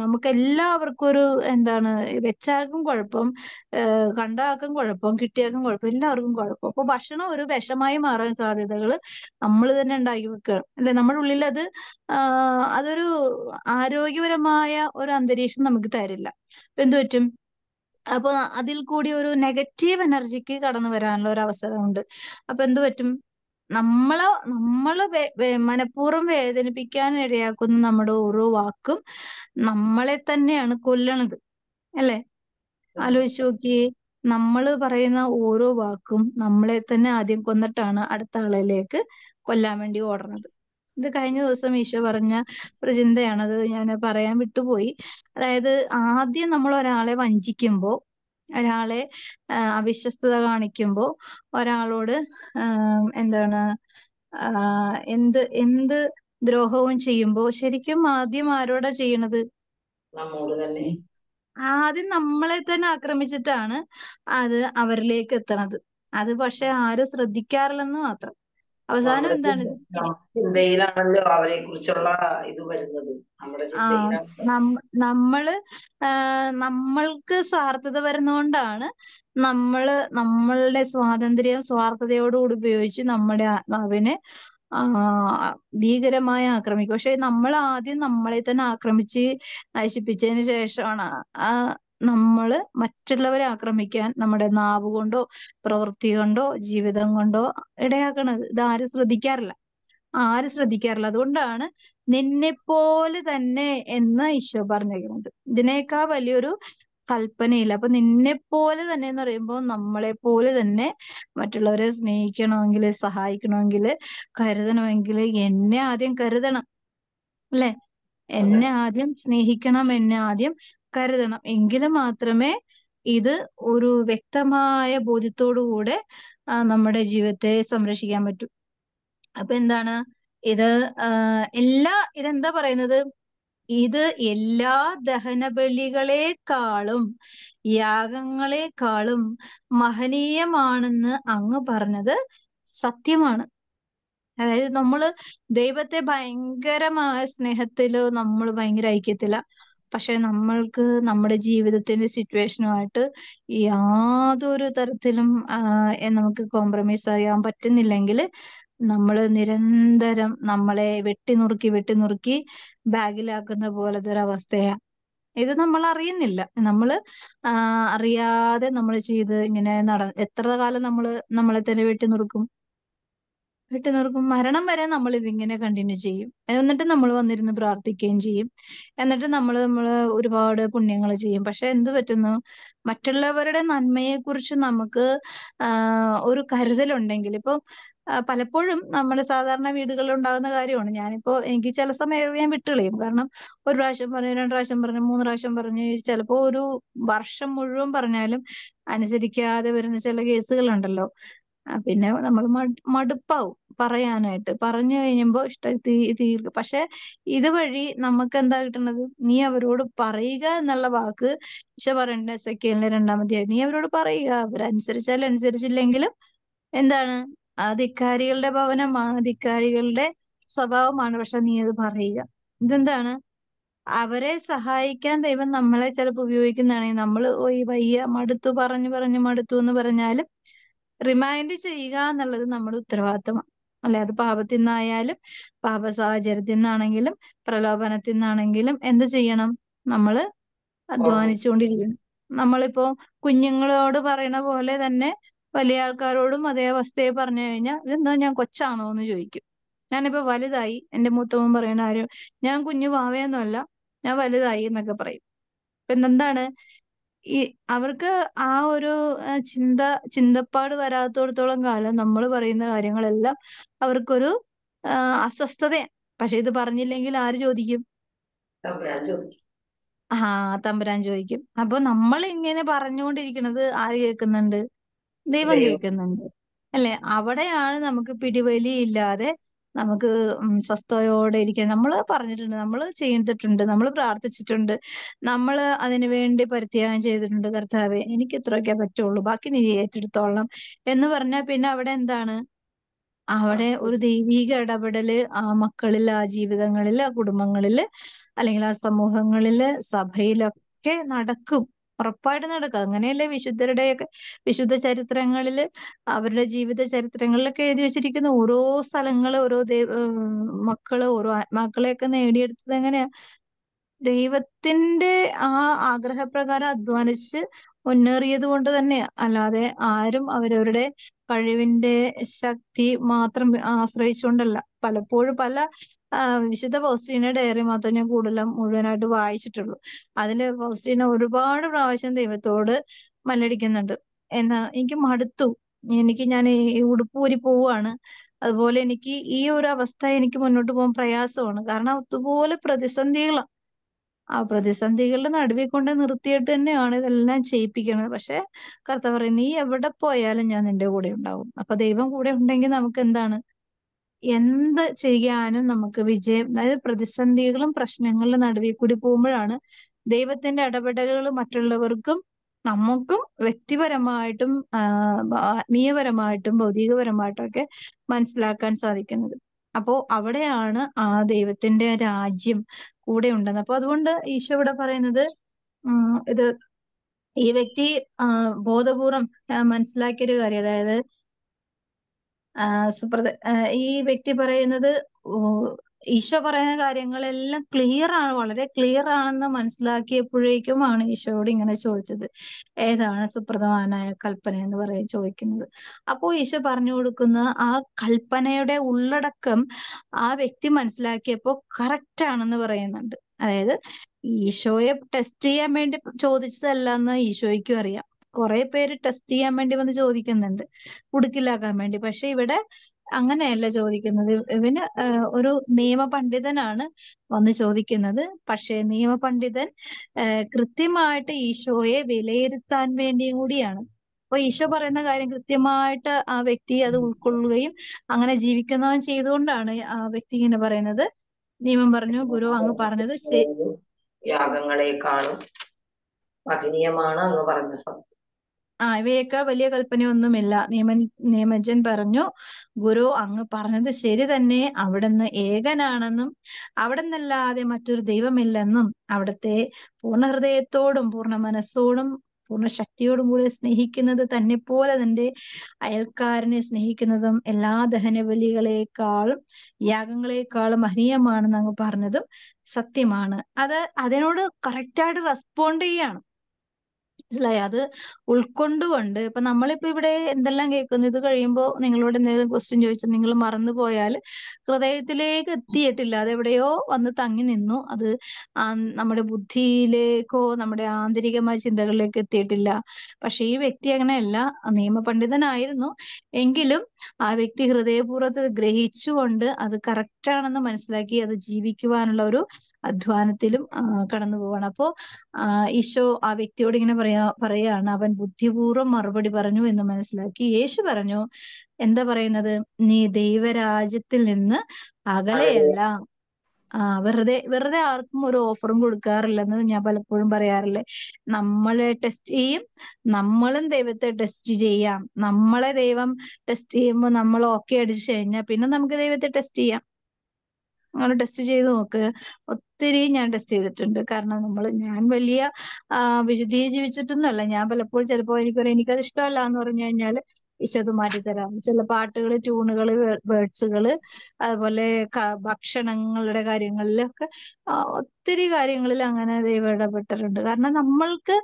നമുക്ക് എല്ലാവർക്കും ഒരു എന്താണ് വെച്ചാർക്കും കുഴപ്പം കണ്ട ആൾക്കും കുഴപ്പം കിട്ടിയാൽക്കും കുഴപ്പം എല്ലാവർക്കും കുഴപ്പം അപ്പൊ ഭക്ഷണം ഒരു വിഷമായി മാറാൻ സാധ്യതകൾ നമ്മൾ തന്നെ ഉണ്ടാക്കി വെക്കുകയാണ് അല്ലെ നമ്മുടെ ഉള്ളിൽ അത് അതൊരു ആരോഗ്യപരമായ ഒരു അന്തരീക്ഷം നമുക്ക് തരില്ല എന്തു പറ്റും അപ്പൊ അതിൽ കൂടി ഒരു നെഗറ്റീവ് എനർജിക്ക് കടന്നു വരാനുള്ള ഒരു അവസരമുണ്ട് അപ്പൊ എന്ത് പറ്റും നമ്മളെ നമ്മള് മനഃപൂർവ്വം വേദനിപ്പിക്കാൻ ഇടയാക്കുന്ന നമ്മുടെ ഓരോ വാക്കും നമ്മളെ തന്നെയാണ് കൊല്ലണത്. അല്ലേ? ആലോചിച്ച് നോക്കിയേ. നമ്മള് പറയുന്ന ഓരോ വാക്കും നമ്മളെ തന്നെ ആദ്യം കൊന്നിട്ടാണ് അടുത്ത ആളിലേക്ക് കൊല്ലാൻ വേണ്ടി ഓടണത്. ഇത് കഴിഞ്ഞ ദിവസം ഈശോ പറഞ്ഞ ഒരു ചിന്തയാണത്. ഞാൻ പറയാൻ വിട്ടുപോയി. അതായത് ആദ്യം നമ്മൾ ഒരാളെ വഞ്ചിക്കുമ്പോ ഒരാളെ അവിശ്വസ്തത കാണിക്കുമ്പോൾ ഒരാളോട് എന്താണ് എന്ത് എന്ത് ദ്രോഹവും ചെയ്യുമ്പോൾ ശരിക്കും ആദ്യം ആരോടാ ചെയ്യണത് ആദ്യം നമ്മളെ തന്നെ ആക്രമിച്ചിട്ടാണ് അത് അവരിലേക്ക് എത്തണത് അത് പക്ഷെ ആരും ശ്രദ്ധിക്കാറില്ലെന്ന് മാത്രം അവസാനം എന്താണ് ചിന്തയിലാണല്ലോ അവരെ കുറിച്ചുള്ള ഇത് വരുന്നത് നമ്മള് നമ്മൾക്ക് സ്വാർത്ഥത വരുന്നോണ്ടാണ് നമ്മള് നമ്മളുടെ സ്വാതന്ത്ര്യം സ്വാർത്ഥതയോടുകൂടി ഉപയോഗിച്ച് നമ്മുടെ ആത്മാവിനെ ഭീകരമായി ആക്രമിക്കും പക്ഷെ നമ്മൾ ആദ്യം നമ്മളെ തന്നെ ആക്രമിച്ച് നശിപ്പിച്ചതിന് ശേഷമാണ് ആ നമ്മള് മറ്റുള്ളവരെ ആക്രമിക്കാൻ നമ്മുടെ നാവ് കൊണ്ടോ പ്രവൃത്തി കൊണ്ടോ ജീവിതം കൊണ്ടോ ഇടയാക്കണത് ഇത് ആരും ശ്രദ്ധിക്കാറില്ല ആരും ശ്രദ്ധിക്കാറില്ല അതുകൊണ്ടാണ് നിന്നെപ്പോലെ തന്നെ എന്ന് ഈശോ പറഞ്ഞിരിക്കുന്നത് ഇതിനേക്കാൾ വലിയൊരു കൽപ്പനയില്ല അപ്പൊ നിന്നെ പോലെ തന്നെ എന്ന് പറയുമ്പോൾ നമ്മളെ പോലെ തന്നെ മറ്റുള്ളവരെ സ്നേഹിക്കണമെങ്കിൽ സഹായിക്കണമെങ്കിൽ കരുതണമെങ്കിൽ എന്നെ ആദ്യം കരുതണം അല്ലെ എന്നെ ആദ്യം സ്നേഹിക്കണം എന്നെ ആദ്യം കരുതണം എങ്കിൽ മാത്രമേ ഇത് ഒരു വ്യക്തമായ ബോധ്യത്തോടുകൂടെ നമ്മുടെ ജീവിതത്തെ സംരക്ഷിക്കാൻ പറ്റൂ അപ്പൊ എന്താണ് ഇത് എല്ലാ ഇതെന്താ പറയുന്നത് ഇത് എല്ലാ ദഹനബലികളെക്കാളും യാഗങ്ങളെക്കാളും മഹനീയമാണെന്ന് അങ്ങ് പറഞ്ഞത് സത്യമാണ് അതായത് നമ്മൾ ദൈവത്തെ ഭയങ്കരമായ സ്നേഹത്തിലോ നമ്മൾ ഭയങ്കര ഐക്യത്തില പക്ഷെ നമ്മൾക്ക് നമ്മുടെ ജീവിതത്തിന്റെ സിറ്റുവേഷനുമായിട്ട് യാതൊരു തരത്തിലും നമുക്ക് കോംപ്രമൈസ് ചെയ്യാൻ പറ്റുന്നില്ലെങ്കിൽ നമ്മൾ നിരന്തരം നമ്മളെ വെട്ടി നുറുക്കി ബാഗിലാക്കുന്ന പോലത്തെ ഒരു അവസ്ഥയാണ് ഇത് നമ്മൾ അറിയുന്നില്ല നമ്മൾ അറിയാതെ നമ്മൾ ചെയ്ത് ഇങ്ങനെ നട എത്ര കാലം നമ്മൾ നമ്മളെ തന്നെ നുറുക്കും കിട്ടുന്നവർക്കും മരണം വരെ നമ്മൾ ഇതിങ്ങനെ കണ്ടിന്യൂ ചെയ്യും എന്നിട്ട് നമ്മൾ വന്നിരുന്ന് പ്രാർത്ഥിക്കുകയും ചെയ്യും എന്നിട്ട് നമ്മൾ നമ്മൾ ഒരുപാട് പുണ്യങ്ങൾ ചെയ്യും പക്ഷെ എന്ത് പറ്റുന്നു മറ്റുള്ളവരുടെ നന്മയെ കുറിച്ച് നമുക്ക് ഒരു കരുതലുണ്ടെങ്കിൽ ഇപ്പൊ പലപ്പോഴും നമ്മൾ സാധാരണ വീടുകളിൽ ഉണ്ടാകുന്ന കാര്യമാണ് ഞാനിപ്പോ എനിക്ക് ചില സമയം ഞാൻ വിട്ടുകളയും കാരണം ഒരു പ്രാവശ്യം പറഞ്ഞു രണ്ട് പ്രാവശ്യം പറഞ്ഞു മൂന്ന് പ്രാവശ്യം പറഞ്ഞു ചിലപ്പോ ഒരു വർഷം മുഴുവൻ പറഞ്ഞാലും അനുസരിക്കാതെ വരുന്ന ചില കേസുകളുണ്ടല്ലോ പിന്നെ നമ്മൾ മടുപ്പാവും പറയാനായിട്ട് പറഞ്ഞു കഴിയുമ്പോൾ ഇഷ്ടം തീ തീർക്കും പക്ഷെ ഇതുവഴി നമുക്ക് എന്താ കിട്ടുന്നത് നീ അവരോട് പറയുക എന്നുള്ള വാക്ക് ഇഷ പറയണ്ട സെക്കൻഡിലെ രണ്ടാമത്തെ നീ അവരോട് പറയുക അവരനുസരിച്ചാൽ അനുസരിച്ചില്ലെങ്കിലും എന്താണ് ആ ധിക്കാരികളുടെ ഭവനമാണ് ധിക്കാരികളുടെ സ്വഭാവമാണ് പക്ഷെ നീ അത് പറയുക ഇതെന്താണ് അവരെ സഹായിക്കാൻ ദൈവം നമ്മളെ ചിലപ്പോൾ ഉപയോഗിക്കുന്നതാണെങ്കിൽ നമ്മൾ ഓ വയ്യ മടുത്തു പറഞ്ഞു പറഞ്ഞു മടുത്തു എന്ന് പറഞ്ഞാലും റിമൈൻഡ് ചെയ്യുക എന്നുള്ളത് നമ്മുടെ ഉത്തരവാദിത്തമാണ് അല്ലെ അത് പാപത്തിൽ നിന്നായാലും പാപ സാഹചര്യത്തിൽ നിന്നാണെങ്കിലും പ്രലോഭനത്തിൽ നിന്നാണെങ്കിലും എന്ത് ചെയ്യണം നമ്മൾ അധ്വാനിച്ചുകൊണ്ടിരിക്കണം നമ്മളിപ്പോ കുഞ്ഞുങ്ങളോട് പറയണ പോലെ തന്നെ വലിയ ആൾക്കാരോടും അതേ അവസ്ഥയെ പറഞ്ഞു കഴിഞ്ഞാൽ ഇതെന്താ ഞാൻ കൊച്ചാണോ എന്ന് ചോദിക്കും ഞാനിപ്പോ വലുതായി എന്റെ മൂത്തമ്മ പറയുന്ന കാര്യം ഞാൻ കുഞ്ഞു പാവയൊന്നുമല്ല ഞാൻ വലുതായി എന്നൊക്കെ പറയും പിന്നെ എന്താണ് ഈ അവർക്ക് ആ ഒരു ചിന്ത ചിന്തപ്പാട് വരാത്തിടത്തോളം കാലം നമ്മൾ പറയുന്ന കാര്യങ്ങളെല്ലാം അവർക്കൊരു അസ്വസ്ഥതയാണ് പക്ഷെ ഇത് പറഞ്ഞില്ലെങ്കിൽ ആര് ചോദിക്കും ആ തമ്പുരാൻ ചോദിക്കും അപ്പൊ നമ്മൾ ഇങ്ങനെ പറഞ്ഞുകൊണ്ടിരിക്കുന്നത് ആര് കേൾക്കുന്നുണ്ട് ദൈവം കേൾക്കുന്നുണ്ട് അല്ലെ അവിടെയാണ് നമുക്ക് പിടിവലി ഇല്ലാതെ നമുക്ക് സ്വസ്ഥയോടെ ഇരിക്കാൻ നമ്മൾ പറഞ്ഞിട്ടുണ്ട് നമ്മൾ ചെയ്തിട്ടുണ്ട് നമ്മൾ പ്രാർത്ഥിച്ചിട്ടുണ്ട് നമ്മൾ അതിനു വേണ്ടി പരിത്യാഗം ചെയ്തിട്ടുണ്ട് കർത്താവെ എനിക്ക് ഇത്രയൊക്കെ പറ്റുള്ളൂ ബാക്കി നീ ഏറ്റെടുത്തോളണം എന്ന് പറഞ്ഞാൽ പിന്നെ അവിടെ എന്താണ് അവിടെ ഒരു ദൈവിക ഇടപെടല് ആ മക്കളിൽ ആ ജീവിതങ്ങളിൽ ആ കുടുംബങ്ങളിൽ അല്ലെങ്കിൽ ആ സമൂഹങ്ങളില് സഭയിലൊക്കെ നടക്കും ഉറപ്പായിട്ടും നടക്കും അങ്ങനെയല്ലേ വിശുദ്ധരുടെയൊക്കെ വിശുദ്ധ ചരിത്രങ്ങളിൽ അവരുടെ ജീവിത ചരിത്രങ്ങളിലൊക്കെ എഴുതി വെച്ചിരിക്കുന്ന ഓരോ സ്ഥലങ്ങൾ ഓരോ ദൈവ മക്കള് ഓരോ ആത്മാക്കളെയൊക്കെ നേടിയെടുത്തത് എങ്ങനെയാ ദൈവത്തിന്റെ ആ ആഗ്രഹപ്രകാരം അധ്വാനിച്ച് മുന്നേറിയത് കൊണ്ട് തന്നെ അല്ലാതെ ആരും അവരവരുടെ കഴിവിന്റെ ശക്തി മാത്രം ആശ്രയിച്ചുകൊണ്ടല്ല പലപ്പോഴും പല വിശുദ്ധ ഫൗസ്റ്റീന ഡയറി മാത്രമേ ഞാൻ കൂടുതലും മുഴുവനായിട്ട് വായിച്ചിട്ടുള്ളൂ അതില് ഫൗസ്റ്റീന ഒരുപാട് പ്രാവശ്യം ദൈവത്തോട് മല്ലടിക്കുന്നുണ്ട് എന്നാ എനിക്ക് മടുത്തു എനിക്ക് ഞാൻ ഈ ഉടുപ്പൂരി പോവാണ് അതുപോലെ എനിക്ക് ഈ ഒരു അവസ്ഥ എനിക്ക് മുന്നോട്ട് പോകാൻ പ്രയാസമാണ് കാരണം അതുപോലെ പ്രതിസന്ധികളാണ് ആ പ്രതിസന്ധികളുടെ നടുവിൽ കൊണ്ട് നിർത്തിയിട്ട് തന്നെയാണ് ഇതെല്ലാം ചെയ്യിപ്പിക്കുന്നത് പക്ഷെ കർത്താവ് പറയും നീ എവിടെ പോയാലും ഞാൻ നിന്റെ കൂടെ ഉണ്ടാവും അപ്പൊ ദൈവം കൂടെ ഉണ്ടെങ്കിൽ നമുക്ക് എന്താണ് എന്ത് ചെയ്യാനും നമുക്ക് വിജയം അതായത് പ്രതിസന്ധികളും പ്രശ്നങ്ങളുടെ നടുവിൽ കൂടി പോകുമ്പോഴാണ് ദൈവത്തിന്റെ ഇടപെടലുകൾ മറ്റുള്ളവർക്കും നമുക്കും വ്യക്തിപരമായിട്ടും ആത്മീയപരമായിട്ടും ഭൗതികപരമായിട്ടും ഒക്കെ മനസ്സിലാക്കാൻ സാധിക്കുന്നത് അപ്പോ അവിടെയാണ് ആ ദൈവത്തിന്റെ രാജ്യം കൂടെ ഉണ്ടെന്ന് അപ്പൊ അതുകൊണ്ട് ഈശോ ഇവിടെ പറയുന്നത് ഇത് ഈ വ്യക്തി ബോധപൂർവം മനസ്സിലാക്കിയ ഒരു കാര്യം അതായത് ഈ വ്യക്തി പറയുന്നത് ഈശോ പറയുന്ന കാര്യങ്ങളെല്ലാം ക്ലിയർ ആണ് വളരെ ക്ലിയർ ആണെന്ന് മനസ്സിലാക്കിയപ്പോഴേക്കുമാണ് ഈശോയോട് ഇങ്ങനെ ചോദിച്ചത് ഏതാണ് സുപ്രധാനമായ കൽപ്പന എന്ന് പറയും ചോദിക്കുന്നത് അപ്പോൾ ഈശോ പറഞ്ഞു കൊടുക്കുന്ന ആ കൽപ്പനയുടെ ഉള്ളടക്കം ആ വ്യക്തി മനസ്സിലാക്കിയപ്പോൾ കറക്റ്റ് ആണെന്ന് പറയുന്നുണ്ട് അതായത് ഈശോയെ ടെസ്റ്റ് ചെയ്യാൻ വേണ്ടി എന്ന് ഈശോയ്ക്കും അറിയാം കുറെ പേര് ടെസ്റ്റ് ചെയ്യാൻ വേണ്ടി വന്ന് ചോദിക്കുന്നുണ്ട് കുടുക്കിലാക്കാൻ വേണ്ടി പക്ഷെ ഇവിടെ അങ്ങനെയല്ല ചോദിക്കുന്നത്. ഇവന് ഒരു നിയമപണ്ഡിതനാണ് വന്ന് ചോദിക്കുന്നത്. പക്ഷേ നിയമപണ്ഡിതൻ കൃത്യമായിട്ട് ഈശോയെ വിലയിരുത്താൻ വേണ്ടിയും കൂടിയാണ്. അപ്പൊ ഈശോ പറയുന്ന കാര്യം കൃത്യമായിട്ട് ആ വ്യക്തി അത് ഉൾക്കൊള്ളുകയും അങ്ങനെ ജീവിക്കുന്നവൻ ചെയ്തുകൊണ്ടാണ് ആ വ്യക്തി ഇങ്ങനെ പറയുന്നത്. നിയമം പറഞ്ഞു ഗുരു അങ്ങ് പറഞ്ഞത് ശരി യാഗങ്ങളെക്കാളും മഹനീയമാണ് അങ്ങ് പറഞ്ഞു ആ ഇവയേക്കാൾ വലിയ കൽപ്പനയൊന്നുമില്ല നിയമൻ നിയമജൻ പറഞ്ഞു ഗുരു അങ്ങ് പറഞ്ഞത് ശരി തന്നെ അവിടുന്ന് ഏകനാണെന്നും അവിടുന്നല്ലാതെ മറ്റൊരു ദൈവമില്ലെന്നും അവിടുത്തെ പൂർണ്ണ ഹൃദയത്തോടും പൂർണ്ണ മനസ്സോടും പൂർണ്ണ ശക്തിയോടും കൂടി സ്നേഹിക്കുന്നത് തന്നെ പോലെ തന്റെ അയൽക്കാരനെ സ്നേഹിക്കുന്നതും എല്ലാ ദഹന ബലികളെക്കാളും യാഗങ്ങളെക്കാളും മഹനീയമാണെന്ന് അങ്ങ് പറഞ്ഞതും സത്യമാണ് അത് അതിനോട് കറക്റ്റായിട്ട് റെസ്പോണ്ട് ചെയ്യാണ് മനസ്സിലായി അത് ഉൾക്കൊണ്ടുകൊണ്ട് ഇപ്പൊ നമ്മളിപ്പോ ഇവിടെ എന്തെല്ലാം കേൾക്കുന്നു ഇത് കഴിയുമ്പോ നിങ്ങളോട് എന്തെങ്കിലും ക്വസ്റ്റ്യൻ ചോദിച്ചാൽ നിങ്ങൾ മറന്നു പോയാൽ ഹൃദയത്തിലേക്ക് എത്തിയിട്ടില്ല അതെവിടെയോ വന്ന് തങ്ങി നിന്നു അത് ആ നമ്മുടെ ബുദ്ധിയിലേക്കോ നമ്മുടെ ആന്തരികമായ ചിന്തകളിലേക്ക് എത്തിയിട്ടില്ല പക്ഷെ ഈ വ്യക്തി അങ്ങനെയല്ല നിയമപണ്ഡിതനായിരുന്നു എങ്കിലും ആ വ്യക്തി ഹൃദയപൂർവ്വത്തെ ഗ്രഹിച്ചുകൊണ്ട് അത് കറക്റ്റാണെന്ന് മനസ്സിലാക്കി അത് ജീവിക്കുവാനുള്ള ഒരു അധ്വാനത്തിലും കടന്നു പോവാണ് അപ്പോ ഈശോ ആ വ്യക്തിയോട് ഇങ്ങനെ പറയാ പറയാണ് അവൻ ബുദ്ധിപൂർവ്വം മറുപടി പറഞ്ഞു എന്ന് മനസ്സിലാക്കി യേശു പറഞ്ഞു എന്താ പറയുന്നത് നീ ദൈവരാജ്യത്തിൽ നിന്ന് അകലെയല്ല ആ വെറുതെ വെറുതെ ആർക്കും ഒരു ഓഫറും കൊടുക്കാറില്ലെന്ന് ഞാൻ പലപ്പോഴും പറയാറില്ലേ നമ്മളെ ടെസ്റ്റ് ചെയ്യും നമ്മളും ദൈവത്തെ ടെസ്റ്റ് ചെയ്യാം നമ്മളെ ദൈവം ടെസ്റ്റ് ചെയ്യുമ്പോൾ നമ്മൾ ഓക്കെ അടിച്ചു കഴിഞ്ഞാൽ പിന്നെ നമുക്ക് ദൈവത്തെ ടെസ്റ്റ് ചെയ്യാം അങ്ങനെ ടെസ്റ്റ് ചെയ്ത് നോക്ക് ഒത്തിരി ഞാൻ ടെസ്റ്റ് ചെയ്തിട്ടുണ്ട് കാരണം നമ്മൾ ഞാൻ വലിയ വിശുദ്ധിയെ ജീവിച്ചിട്ടൊന്നുമല്ല ഞാൻ പലപ്പോഴും ചിലപ്പോൾ എനിക്കൊരു എനിക്കത് ഇഷ്ടമല്ല എന്ന് പറഞ്ഞു കഴിഞ്ഞാൽ വിശദമാക്കി തരാം ചില പാട്ടുകൾ ട്യൂണുകൾ വേർഡ്സുകൾ അതുപോലെ ഭക്ഷണങ്ങളുടെ കാര്യങ്ങളിലൊക്കെ ഒത്തിരി കാര്യങ്ങളിൽ അങ്ങനെ ദൈവം ഇടപെട്ടിട്ടുണ്ട് കാരണം നമ്മൾക്ക്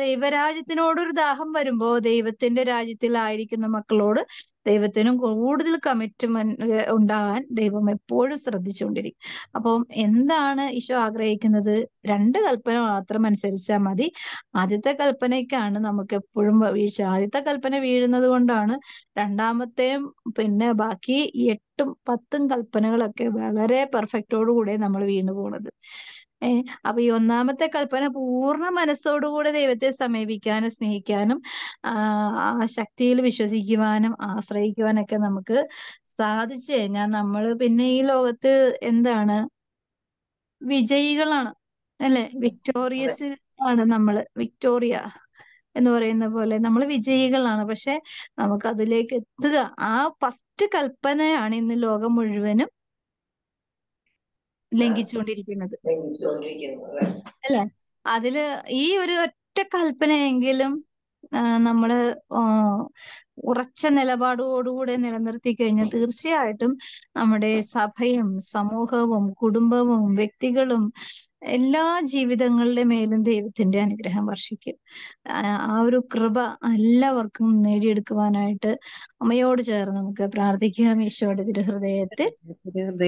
ദൈവരാജ്യത്തിനോടൊരു ദാഹം വരുമ്പോൾ ദൈവത്തിന്റെ രാജ്യത്തിലായിരിക്കുന്ന മക്കളോട് ദൈവത്തിനും കൂടുതൽ കമ്മിറ്റ്മെന്റ് ഉണ്ടാകാൻ ദൈവം എപ്പോഴും ശ്രദ്ധിച്ചുകൊണ്ടിരിക്കും അപ്പം എന്താണ് ഈശോ ആഗ്രഹിക്കുന്നത് രണ്ട് കൽപ്പന മാത്രം അനുസരിച്ചാൽ മതി ആദ്യത്തെ കൽപ്പനയ്ക്കാണ് നമുക്ക് എപ്പോഴും വീഴ്ച ആദ്യത്തെ കൽപ്പന വീഴുന്നത് കൊണ്ടാണ് രണ്ടാമത്തെയും പിന്നെ ബാക്കി എട്ട് എട്ടും പത്തും കൽപ്പനകളൊക്കെ വളരെ പെർഫെക്റ്റോടു കൂടെ നമ്മൾ വീണു പോണത് ഏഹ് അപ്പൊ ഈ ഒന്നാമത്തെ കൽപ്പന പൂർണ്ണ മനസ്സോടുകൂടെ ദൈവത്തെ സമീപിക്കാനും സ്നേഹിക്കാനും ആ ശക്തിയിൽ വിശ്വസിക്കുവാനും ആശ്രയിക്കുവാനൊക്കെ നമുക്ക് സാധിച്ചു കഴിഞ്ഞാൽ നമ്മൾ പിന്നെ ഈ ലോകത്ത് എന്താണ് വിജയികളാണ് അല്ലെ വിക്ടോറിയസ് ആണ് നമ്മള് വിക്ടോറിയ എന്ന് പറയുന്ന പോലെ നമ്മൾ വിജയികളാണ് പക്ഷെ നമുക്ക് അതിലേക്ക് എത്തുക ആ ഫസ്റ്റ് കൽപ്പനയാണ് ഇന്ന് ലോകം മുഴുവനും ലംഘിച്ചുകൊണ്ടിരിക്കുന്നത് അല്ലെ അതില് ഈ ഒരു ഒറ്റ കൽപ്പനയെങ്കിലും നമ്മൾ ഉറച്ച നിലപാടോടുകൂടെ നിലനിർത്തി കഴിഞ്ഞാൽ തീർച്ചയായിട്ടും നമ്മുടെ സഭയും സമൂഹവും കുടുംബവും വ്യക്തികളും എല്ലാ ജീവിതങ്ങളുടെ മേലും ദൈവത്തിന്റെ അനുഗ്രഹം വർഷിക്കും ആ ഒരു കൃപ എല്ലാവർക്കും നേടിയെടുക്കുവാനായിട്ട് അമ്മയോട് ചേർന്ന് നമുക്ക് പ്രാർത്ഥിക്കാം ഈശോയുടെ തിരുഹൃദയത്തിൽ